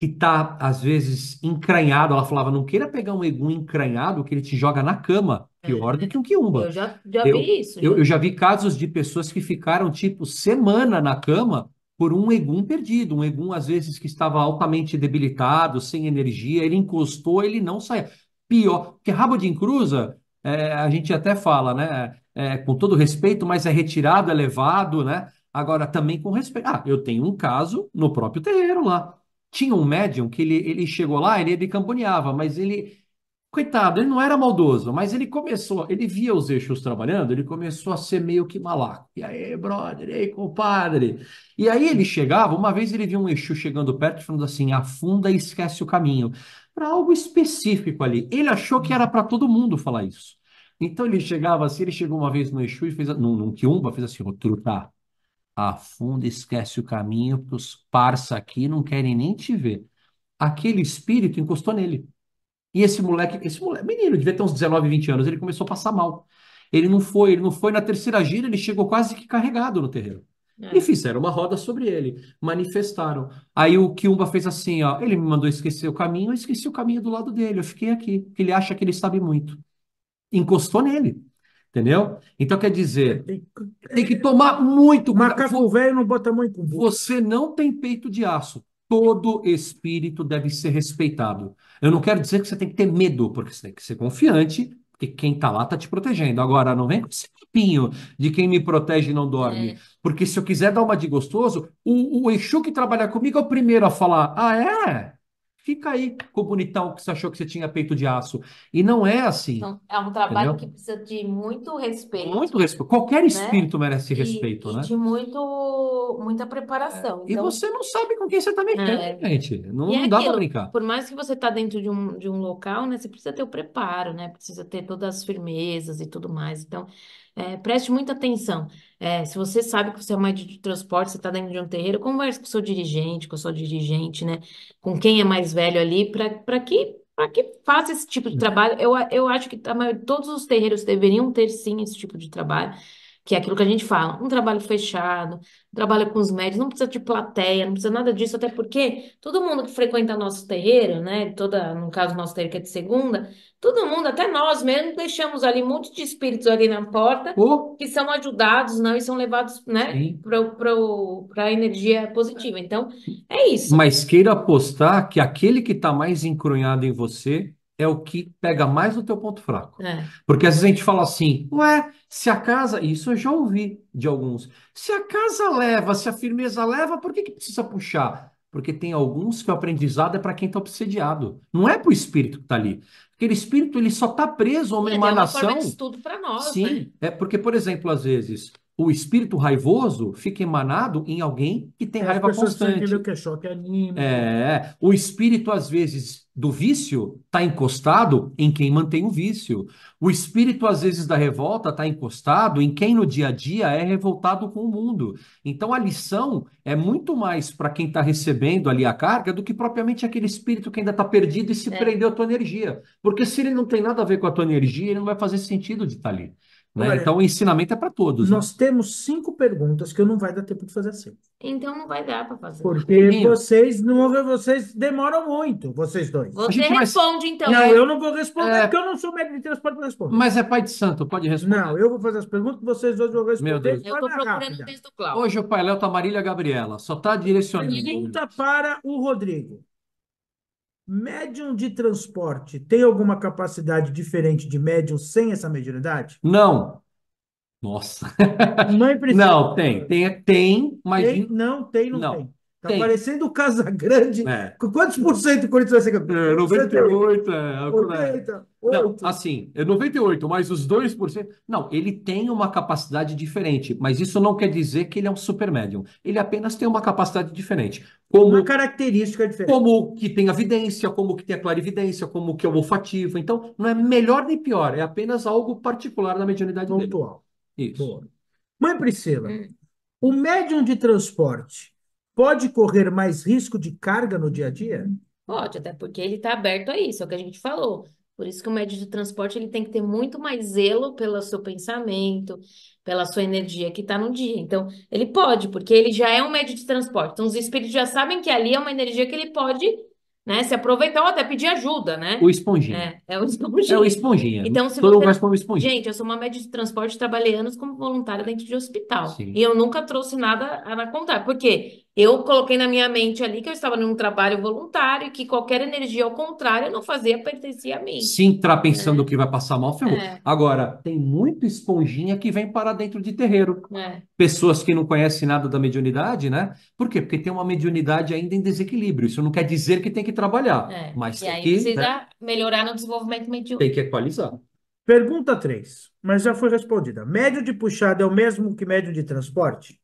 que está, às vezes, encranhado. Ela falava, não queira pegar um egum encranhado que ele te joga na cama. Pior do que um quiumba. Eu já, eu, vi isso. Eu, eu, já vi casos de pessoas que ficaram, tipo, semana na cama por um egum perdido. Um egum, às vezes, que estava altamente debilitado, sem energia. Ele encostou, ele não saía. Pior, porque rabo de encruza, é, a gente até fala, né? É, com todo respeito, mas é retirado, é levado, né? Agora, também com respeito. Ah, eu tenho um caso no próprio terreiro lá tinha um médium que ele, ele chegou lá, ele bicamboneava, mas ele, coitado, ele não era maldoso, mas ele começou, ele via os eixos trabalhando, ele começou a ser meio que malaco. E aí, brother, e aí, compadre? E aí ele chegava, uma vez ele viu um eixo chegando perto, falando assim, afunda e esquece o caminho, para algo específico ali. Ele achou que era para todo mundo falar isso. Então ele chegava assim, ele chegou uma vez no Exu e fez, num, num Kiumba, fez assim, ô truta, afunda, esquece o caminho, porque os parça aqui não querem nem te ver. Aquele espírito encostou nele. E esse moleque, esse moleque, menino, devia ter uns 19, 20 anos, ele começou a passar mal. Ele não foi, ele não foi na terceira gira, ele chegou quase que carregado no terreiro. É. E fizeram uma roda sobre ele, manifestaram. Aí o Kiumba fez assim, ó, ele me mandou esquecer o caminho, eu esqueci o caminho do lado dele, eu fiquei aqui, que ele acha que ele sabe muito. Encostou nele. Entendeu? Então quer dizer, tem que é, tomar muito Macaco velho não bota mãe com Você não tem peito de aço. Todo espírito deve ser respeitado. Eu não quero dizer que você tem que ter medo, porque você tem que ser confiante, porque quem tá lá tá te protegendo. Agora, não vem com esse papinho de quem me protege e não dorme. É. Porque se eu quiser dar uma de gostoso, o, o Exu que trabalha comigo é o primeiro a falar: ah, é? fica aí com o bonitão que você achou que você tinha peito de aço. E não é assim. Então, é um trabalho entendeu? que precisa de muito respeito. Muito respeito. Qualquer né? espírito né? merece respeito, e, né? E de muito, muita preparação. É. Então... E você não sabe com quem você está mexendo, é. gente. Não, é não dá para brincar. Por mais que você está dentro de um, de um local, né? Você precisa ter o preparo, né? Precisa ter todas as firmezas e tudo mais. Então, é, preste muita atenção. É, se você sabe que você é uma de de transporte, você está dentro de um terreiro, converse com o seu dirigente, com a sua dirigente, né? Com quem é mais velho ali, para que para que faça esse tipo de uhum. trabalho. Eu, eu acho que a todos os terreiros deveriam ter sim esse tipo de trabalho que é aquilo que a gente fala, um trabalho fechado, trabalho com os médios não precisa de plateia, não precisa nada disso, até porque todo mundo que frequenta nosso terreiro, né, toda, no caso nosso terreiro que é de segunda, todo mundo, até nós mesmo, deixamos ali um monte de espíritos ali na porta, oh. que são ajudados, não, e são levados, né, para a energia positiva. Então, é isso. Mas queira apostar que aquele que está mais encrunhado em você é o que pega mais no teu ponto fraco. É. Porque às vezes a gente fala assim, ué, se a casa, isso eu já ouvi de alguns, se a casa leva, se a firmeza leva, por que, que precisa puxar? Porque tem alguns que o aprendizado é para quem está obsediado. Não é para o espírito que está ali. Aquele espírito ele só está preso a uma é, emanação. uma forma de estudo para nós. Né? Sim, é porque, por exemplo, às vezes o espírito raivoso fica emanado em alguém que tem é, raiva constante. Que é choque é, é, o espírito às vezes do vício está encostado em quem mantém o vício. O espírito, às vezes, da revolta está encostado em quem no dia a dia é revoltado com o mundo. Então, a lição é muito mais para quem está recebendo ali a carga do que propriamente aquele espírito que ainda está perdido e se é. prendeu à tua energia. Porque se ele não tem nada a ver com a tua energia, ele não vai fazer sentido de estar tá ali. Né? Olha, então, o ensinamento é para todos. Né? Nós né? temos cinco perguntas que eu não vai dar tempo de fazer assim. Então não vai dar para fazer. Porque Sim. vocês não vocês demoram muito, vocês dois. Você responde então. Não, né? eu não vou responder é... porque eu não sou médico de transporte para responder. Mas é pai de santo, pode responder. Não, eu vou fazer as perguntas, vocês dois vão responder. Meu Deus. Eu estou procurando o do Cláudio. Hoje o pai Léo tá Marília Gabriela, só está direcionando. Pergunta para o Rodrigo. Médium de transporte tem alguma capacidade diferente de médium sem essa mediunidade? Não. Nossa. <laughs> Não, é não tem, tem, tem, mas tem, não tem, não, não. tem. Tá Tem. parecendo o Casa Grande. É. Quantos por cento o Corinthians vai ser campeão? É, 98, é. 80, é é. não, assim, é 98, mas os 2%. Não, ele tem uma capacidade diferente, mas isso não quer dizer que ele é um super médium. Ele apenas tem uma capacidade diferente. Como, uma característica diferente. Como que tem a vidência, como que tem a clarividência, como que é o olfativo. Então, não é melhor nem pior, é apenas algo particular da mediunidade Pontual. dele. Isso. Boa. Mãe Priscila, hum. o médium de transporte pode correr mais risco de carga no dia a dia? Pode, até porque ele está aberto a isso, é o que a gente falou. Por isso que o médico de transporte ele tem que ter muito mais zelo pelo seu pensamento, pela sua energia que está no dia. Então, ele pode, porque ele já é um médico de transporte. Então, os espíritos já sabem que ali é uma energia que ele pode né, se aproveitar ou até pedir ajuda, né? O esponjinha. É, é o esponjinha. É o esponjinha. Então, se Todo você... mais como esponjinha. Gente, eu sou uma média de transporte, trabalhei anos como voluntária dentro de hospital. Sim. E eu nunca trouxe nada a contar. Por quê? Eu coloquei na minha mente ali que eu estava num trabalho voluntário, que qualquer energia ao contrário não fazia pertencer a mim. Se entrar pensando é. que vai passar mal, ferrou. É. Agora, tem muito esponjinha que vem para dentro de terreiro. É. Pessoas que não conhecem nada da mediunidade, né? Por quê? Porque tem uma mediunidade ainda em desequilíbrio. Isso não quer dizer que tem que trabalhar. É. Mas e tem aí que, né? precisa melhorar no desenvolvimento mediúnico. Tem que equalizar. Pergunta 3, mas já foi respondida. Médio de puxada é o mesmo que médio de transporte?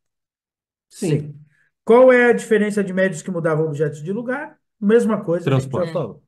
Sim. Sim. Qual é a diferença de médios que mudavam objetos de lugar? Mesma coisa Transporte. que a gente já falou.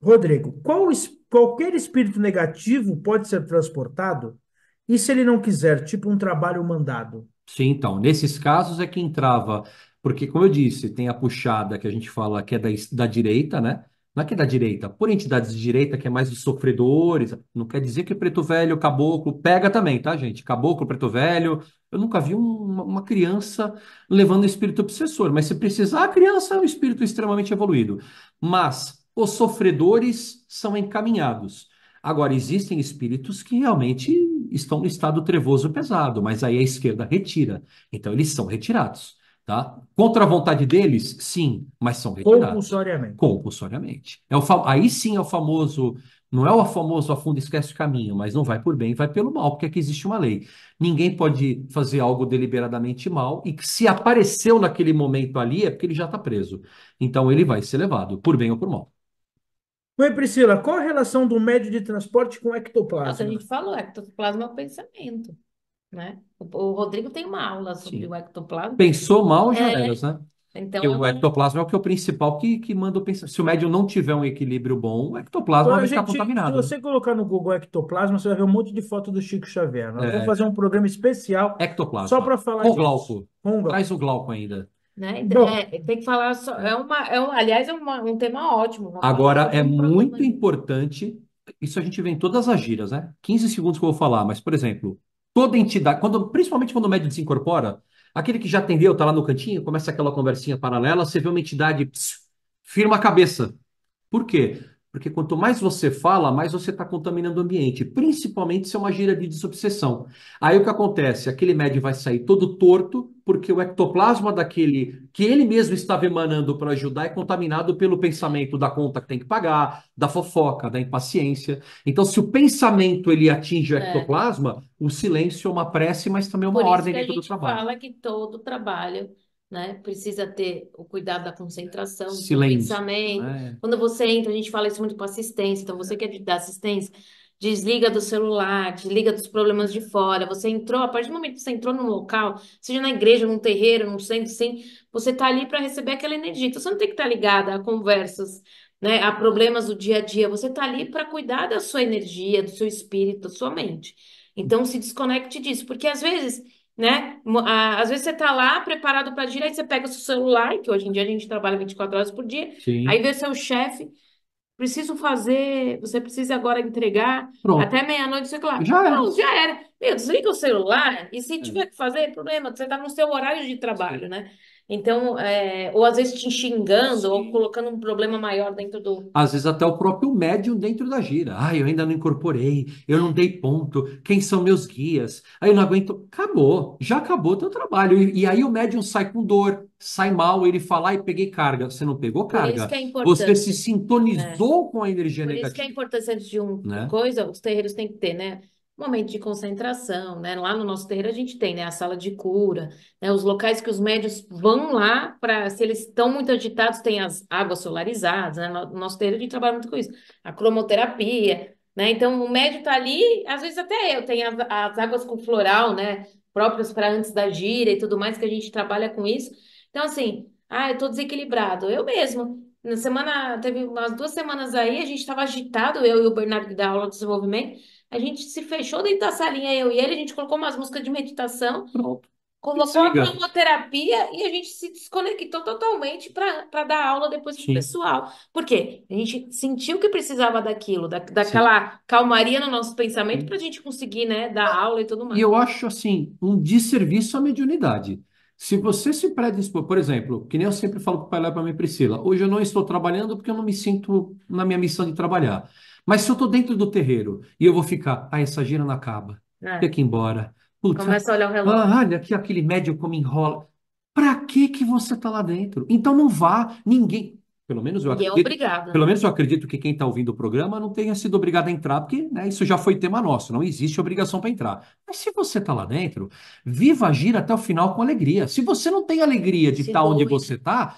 Rodrigo, qual, qualquer espírito negativo pode ser transportado? E se ele não quiser, tipo um trabalho mandado? Sim, então, nesses casos é que entrava, porque, como eu disse, tem a puxada que a gente fala que é da, da direita, né? Não é que é da direita, por entidades de direita, que é mais dos sofredores, não quer dizer que preto velho, caboclo, pega também, tá, gente? Caboclo, preto velho, eu nunca vi uma, uma criança levando espírito obsessor, mas se precisar, a criança é um espírito extremamente evoluído. Mas os sofredores são encaminhados. Agora, existem espíritos que realmente estão no estado trevoso pesado, mas aí a esquerda retira. Então, eles são retirados. Tá? Contra a vontade deles, sim, mas são retirados. Compulsoriamente. Compulsoriamente. É o Aí sim é o famoso não é o famoso afunda, esquece o caminho, mas não vai por bem, vai pelo mal, porque aqui existe uma lei. Ninguém pode fazer algo deliberadamente mal, e que se apareceu naquele momento ali, é porque ele já está preso. Então ele vai ser levado, por bem ou por mal. Oi, Priscila, qual a relação do médio de transporte com o ectoplasma? Nossa, a gente falou, ectoplasma é o pensamento, né? O Rodrigo tem uma aula sobre Sim. o ectoplasma. Pensou mal, já é, né? Então, o ectoplasma é o que é o principal que, que manda o pensamento. Se o médium não tiver um equilíbrio bom, o ectoplasma vai ficar gente, contaminado. Se né? você colocar no Google ectoplasma, você vai ver um monte de foto do Chico Xavier. Nós é. fazer um programa especial ectoplasma. só para falar o Glauco. Disso. Traz o Glauco ainda. Né? É, tem que falar só, é uma, é um, aliás, é uma, um tema ótimo. Agora, é muito importante, isso a gente vê em todas as giras, né? 15 segundos que eu vou falar, mas, por exemplo, toda entidade, quando, principalmente quando o médium se incorpora, Aquele que já atendeu, está lá no cantinho, começa aquela conversinha paralela, você vê uma entidade firma a cabeça. Por quê? Porque quanto mais você fala, mais você está contaminando o ambiente, principalmente se é uma gíria de desobsessão. Aí o que acontece? Aquele médium vai sair todo torto, porque o ectoplasma daquele que ele mesmo estava emanando para ajudar é contaminado pelo pensamento da conta que tem que pagar, da fofoca, da impaciência. Então, se o pensamento ele atinge o é. ectoplasma, é. o silêncio é uma prece, mas também é uma Por ordem dentro do trabalho. A gente fala que todo trabalho né, precisa ter o cuidado da concentração, silêncio, do pensamento. É. Quando você entra, a gente fala isso muito com assistência. Então, você quer é dar assistência, desliga do celular, desliga dos problemas de fora. Você entrou, a partir do momento que você entrou num local, seja na igreja, num terreiro, num centro, sim, você tá ali para receber aquela energia. Então, você não tem que estar tá ligada a conversas, né, a problemas do dia a dia. Você tá ali para cuidar da sua energia, do seu espírito, da sua mente. Então, se desconecte disso, porque às vezes né? Às vezes você tá lá preparado para agir, aí você pega o seu celular, que hoje em dia a gente trabalha 24 horas por dia, Sim. aí vê seu chefe, preciso fazer, você precisa agora entregar Pronto. até meia-noite, sei lá. Já era. Não, já era. Meu, desliga o celular e se é. tiver que fazer, é problema, você está no seu horário de trabalho, né? Então, é, ou às vezes te xingando, Sim. ou colocando um problema maior dentro do. Às vezes até o próprio médium dentro da gira. Ah, eu ainda não incorporei, eu não dei ponto, quem são meus guias? Aí eu não aguento. Acabou, já acabou o teu trabalho. E, e, aí o médium sai com dor, sai mal, ele fala, e peguei carga. Você não pegou carga. É Você se né? sintonizou né? com a energia Por negativa. Por isso que é importante de uma né? coisa, os terreiros têm que ter, né? momento de concentração, né? Lá no nosso terreiro a gente tem, né, a sala de cura, né, os locais que os médios vão lá para, se eles estão muito agitados, tem as águas solarizadas, né? No nosso terreiro a gente trabalha muito com isso, a cromoterapia, né? Então o médio tá ali, às vezes até eu tenho as, as águas com floral, né, próprias para antes da gira e tudo mais que a gente trabalha com isso. Então assim, ah, eu tô desequilibrado, eu mesmo. Na semana, teve umas duas semanas aí, a gente estava agitado, eu e o Bernardo da aula de desenvolvimento. A gente se fechou dentro da salinha, eu e ele, a gente colocou umas músicas de meditação, Pronto. colocou a Siga. e a gente se desconectou totalmente para dar aula depois pro Sim. pessoal. Por quê? A gente sentiu que precisava daquilo, da, daquela calmaria no nosso pensamento para a gente conseguir, né, dar aula e tudo mais. E eu acho, assim, um desserviço à mediunidade. Se você se predispor, por exemplo, que nem eu sempre falo para o pai e para minha Priscila, hoje eu não estou trabalhando porque eu não me sinto na minha missão de trabalhar. Mas se eu estou dentro do terreiro e eu vou ficar, ah, essa gira não acaba, é. tem que ir embora. Putz, Começa a olhar o relógio. Ah, olha aqui aquele médio como enrola. Para que que você está lá dentro? Então não vá, ninguém. Pelo menos eu é acredito. É obrigado, pelo né? menos eu acredito que quem está ouvindo o programa não tenha sido obrigado a entrar, porque né, isso já foi tema nosso, não existe obrigação para entrar. Mas se você está lá dentro, viva a gira até o final com alegria. Se você não tem alegria de estar tá onde você está,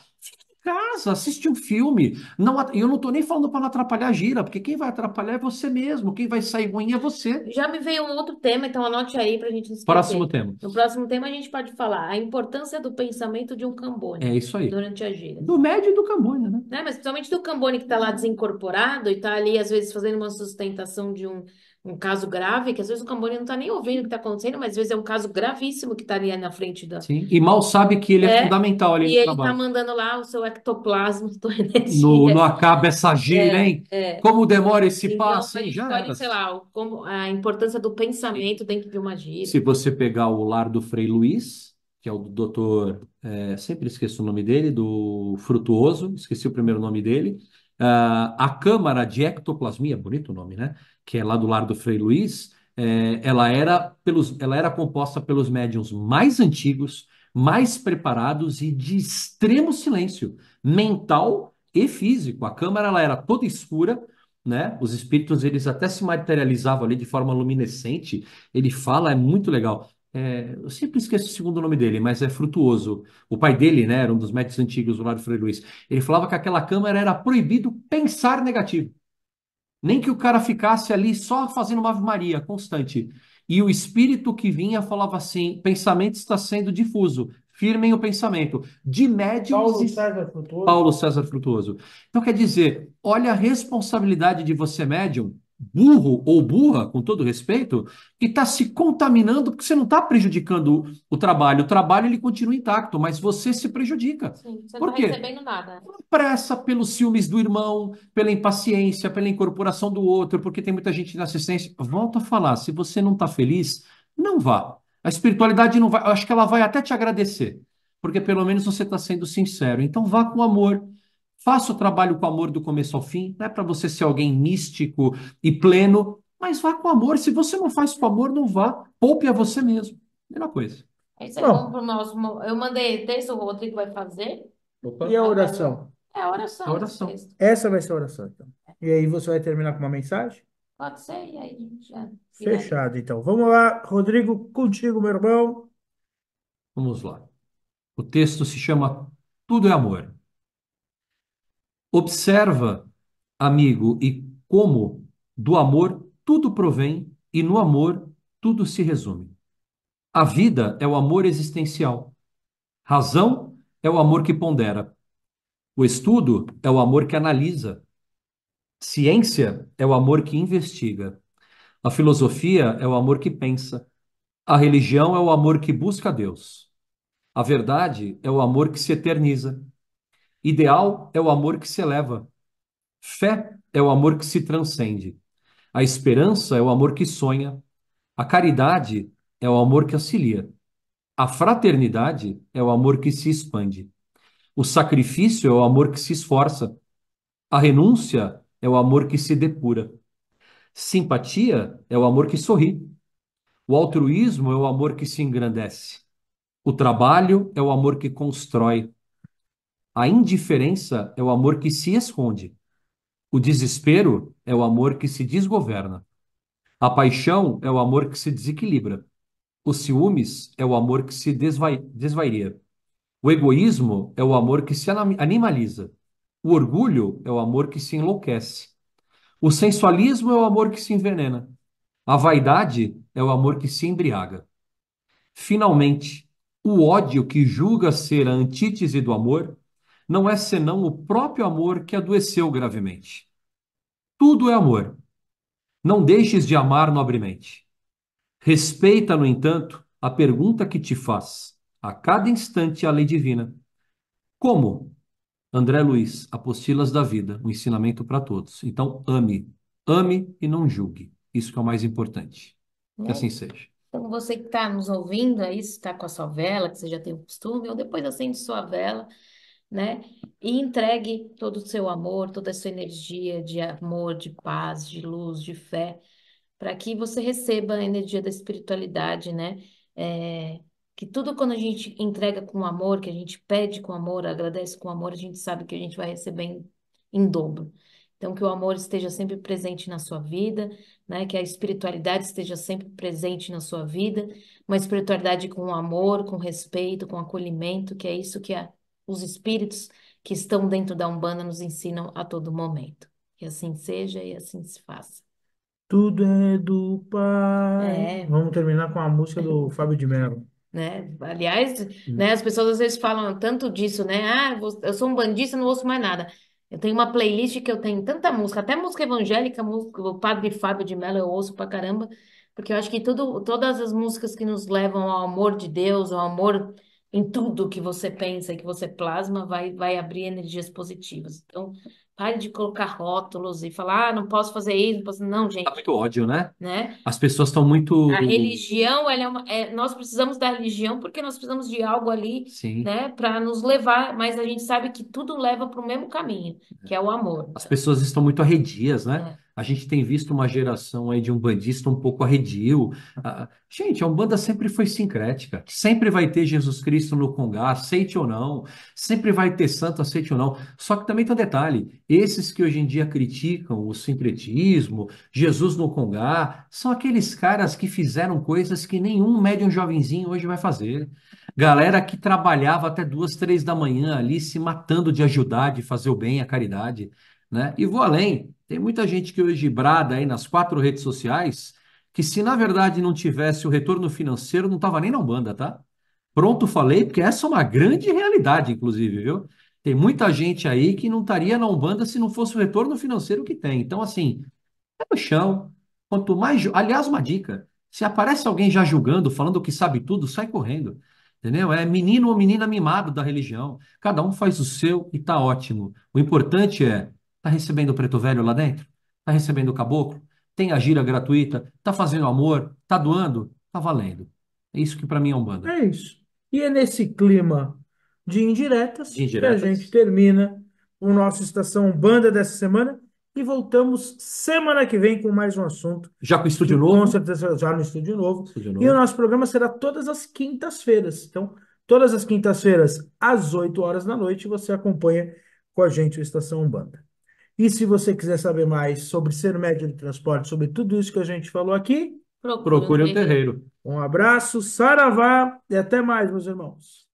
casa, assiste um filme. Não, eu não estou nem falando para não atrapalhar a gira, porque quem vai atrapalhar é você mesmo. Quem vai sair ruim é você. Já me veio um outro tema, então anote aí para a gente não esquecer. Próximo tema. No próximo tema a gente pode falar a importância do pensamento de um cambone. É isso aí. Durante a gira. Do médio e do cambone, né? né mas principalmente do cambone que está lá desincorporado e está ali, às vezes, fazendo uma sustentação de um um caso grave, que às vezes o Cambori não está nem ouvindo o que está acontecendo, mas às vezes é um caso gravíssimo que está ali na frente da. Sim, e mal sabe que ele é, é fundamental ali no E ele está mandando lá o seu ectoplasma, sua <laughs> No, não acaba essa gira, é, hein? É. Como demora esse então, passo, hein? Já história, era. sei lá, como, a importância do pensamento dentro de uma gira. Se você pegar o lar do Frei Luiz, que é o doutor, é, sempre esqueço o nome dele, do Frutuoso, esqueci o primeiro nome dele. Uh, a Câmara de Ectoplasmia, bonito nome, né? Que é lá do do Frei Luiz, é, ela, era pelos, ela era composta pelos médiums mais antigos, mais preparados e de extremo silêncio mental e físico. A Câmara ela era toda escura, né? Os espíritos eles até se materializavam ali de forma luminescente. Ele fala, é muito legal. É, eu sempre esqueço o segundo nome dele, mas é Frutuoso. O pai dele, né, era um dos médicos antigos do lado Frei Luiz. Ele falava que aquela câmara era proibido pensar negativo. Nem que o cara ficasse ali só fazendo uma ave-maria constante. E o espírito que vinha falava assim: pensamento está sendo difuso, firmem o pensamento. De médiums. Paulo César Frutuoso. Paulo César Frutuoso. Então quer dizer, olha a responsabilidade de você, médium, burro ou burra, com todo respeito, que está se contaminando, porque você não está prejudicando o trabalho. O trabalho ele continua intacto, mas você se prejudica. Sim, você Por não está recebendo nada. pressa, pelos ciúmes do irmão, pela impaciência, pela incorporação do outro, porque tem muita gente na assistência. Volto a falar, se você não está feliz, não vá. A espiritualidade não vai. Eu acho que ela vai até te agradecer, porque pelo menos você está sendo sincero. Então vá com amor Faça o trabalho com amor do começo ao fim. Não é para você ser alguém místico e pleno, mas vá com amor. Se você não faz com amor, não vá. Poupe a você mesmo. Mesma coisa. Esse é nosso. Eu mandei texto, o Rodrigo vai fazer. Opa. E a oração? É a oração. A oração. Essa vai ser a oração, então. E aí você vai terminar com uma mensagem? Pode ser, e aí já. Fechado, então. Vamos lá, Rodrigo, contigo, meu irmão. Vamos lá. O texto se chama Tudo é Amor. Observa, amigo, e como do amor tudo provém e no amor tudo se resume. A vida é o amor existencial. Razão é o amor que pondera. O estudo é o amor que analisa. Ciência é o amor que investiga. A filosofia é o amor que pensa. A religião é o amor que busca Deus. A verdade é o amor que se eterniza. Ideal é o amor que se eleva. Fé é o amor que se transcende. A esperança é o amor que sonha. A caridade é o amor que auxilia. A fraternidade é o amor que se expande. O sacrifício é o amor que se esforça. A renúncia é o amor que se depura. Simpatia é o amor que sorri. O altruísmo é o amor que se engrandece. O trabalho é o amor que constrói. A indiferença é o amor que se esconde. O desespero é o amor que se desgoverna. A paixão é o amor que se desequilibra. O ciúmes é o amor que se desvai desvairia. O egoísmo é o amor que se animaliza. O orgulho é o amor que se enlouquece. O sensualismo é o amor que se envenena. A vaidade é o amor que se embriaga. Finalmente, o ódio que julga ser a antítese do amor não é senão o próprio amor que adoeceu gravemente. Tudo é amor. Não deixes de amar nobremente. Respeita, no entanto, a pergunta que te faz, a cada instante, a lei divina. Como? André Luiz, Apostilas da Vida, um ensinamento para todos. Então, ame. Ame e não julgue. Isso que é o mais importante. Que é. assim seja. Então, você que está nos ouvindo aí, se está com a sua vela, que você já tem o costume, ou depois acende sua vela né? E entregue todo o seu amor, toda a sua energia de amor, de paz, de luz, de fé, para que você receba a energia da espiritualidade, né? É, que tudo quando a gente entrega com amor, que a gente pede com amor, agradece com amor, a gente sabe que a gente vai receber em, em dobro. Então, que o amor esteja sempre presente na sua vida, né? que a espiritualidade esteja sempre presente na sua vida, uma espiritualidade com amor, com respeito, com acolhimento, que é isso que a os espíritos que estão dentro da Umbanda nos ensinam a todo momento. e assim seja e assim se faça. Tudo é do Pai. É. Vamos terminar com a música do <laughs> Fábio de Mello. Né? Aliás, hum. né, as pessoas às vezes falam tanto disso, né? Ah, eu sou um bandista, não ouço mais nada. Eu tenho uma playlist que eu tenho tanta música, até música evangélica, música, o Padre Fábio de Mello eu ouço pra caramba, porque eu acho que tudo, todas as músicas que nos levam ao amor de Deus, ao amor em tudo que você pensa e que você plasma vai, vai abrir energias positivas. Então, pare de colocar rótulos e falar, ah, não posso fazer isso, não posso. Não, gente. Tá muito ódio, né? né? As pessoas estão muito. A religião, ela é uma. É, nós precisamos da religião porque nós precisamos de algo ali, Sim. né, para nos levar, mas a gente sabe que tudo leva para o mesmo caminho, é. que é o amor. As pessoas estão muito arredias, né? É. A gente tem visto uma geração aí de bandista um pouco arredio. gente, a Umbanda sempre foi sincrética. Sempre vai ter Jesus Cristo no Congá, aceite ou não. Sempre vai ter santo, aceite ou não. Só que também tem um detalhe. Esses que hoje em dia criticam o sincretismo, Jesus no Congá, são aqueles caras que fizeram coisas que nenhum médium jovenzinho hoje vai fazer. Galera que trabalhava até duas, três da manhã ali, se matando de ajudar, de fazer o bem, a caridade. Né? E vou além, tem muita gente que hoje brada aí nas quatro redes sociais, que se na verdade não tivesse o retorno financeiro, não estava nem na Umbanda, tá? Pronto, falei, porque essa é uma grande realidade, inclusive, viu? Tem muita gente aí que não estaria na Umbanda se não fosse o retorno financeiro que tem. Então, assim, é no chão. Quanto mais. Aliás, uma dica: se aparece alguém já julgando, falando que sabe tudo, sai correndo. Entendeu? É menino ou menina mimado da religião. Cada um faz o seu e tá ótimo. O importante é Está recebendo o preto velho lá dentro? Está recebendo o caboclo? Tem a gira gratuita? Está fazendo amor? Está doando? Está valendo. É isso que para mim é um bando. É isso. E é nesse clima de indiretas, de indiretas. que a gente termina o nosso Estação Banda dessa semana e voltamos semana que vem com mais um assunto. Já com o estúdio novo? Com certeza, já no estúdio novo. estúdio novo. E o nosso programa será todas as quintas-feiras. Então, todas as quintas-feiras, às 8 horas da noite, você acompanha com a gente o Estação Umbanda. E se você quiser saber mais sobre ser médio de transporte, sobre tudo isso que a gente falou aqui, procure, procure um terreiro. Um abraço, saravá e até mais, meus irmãos.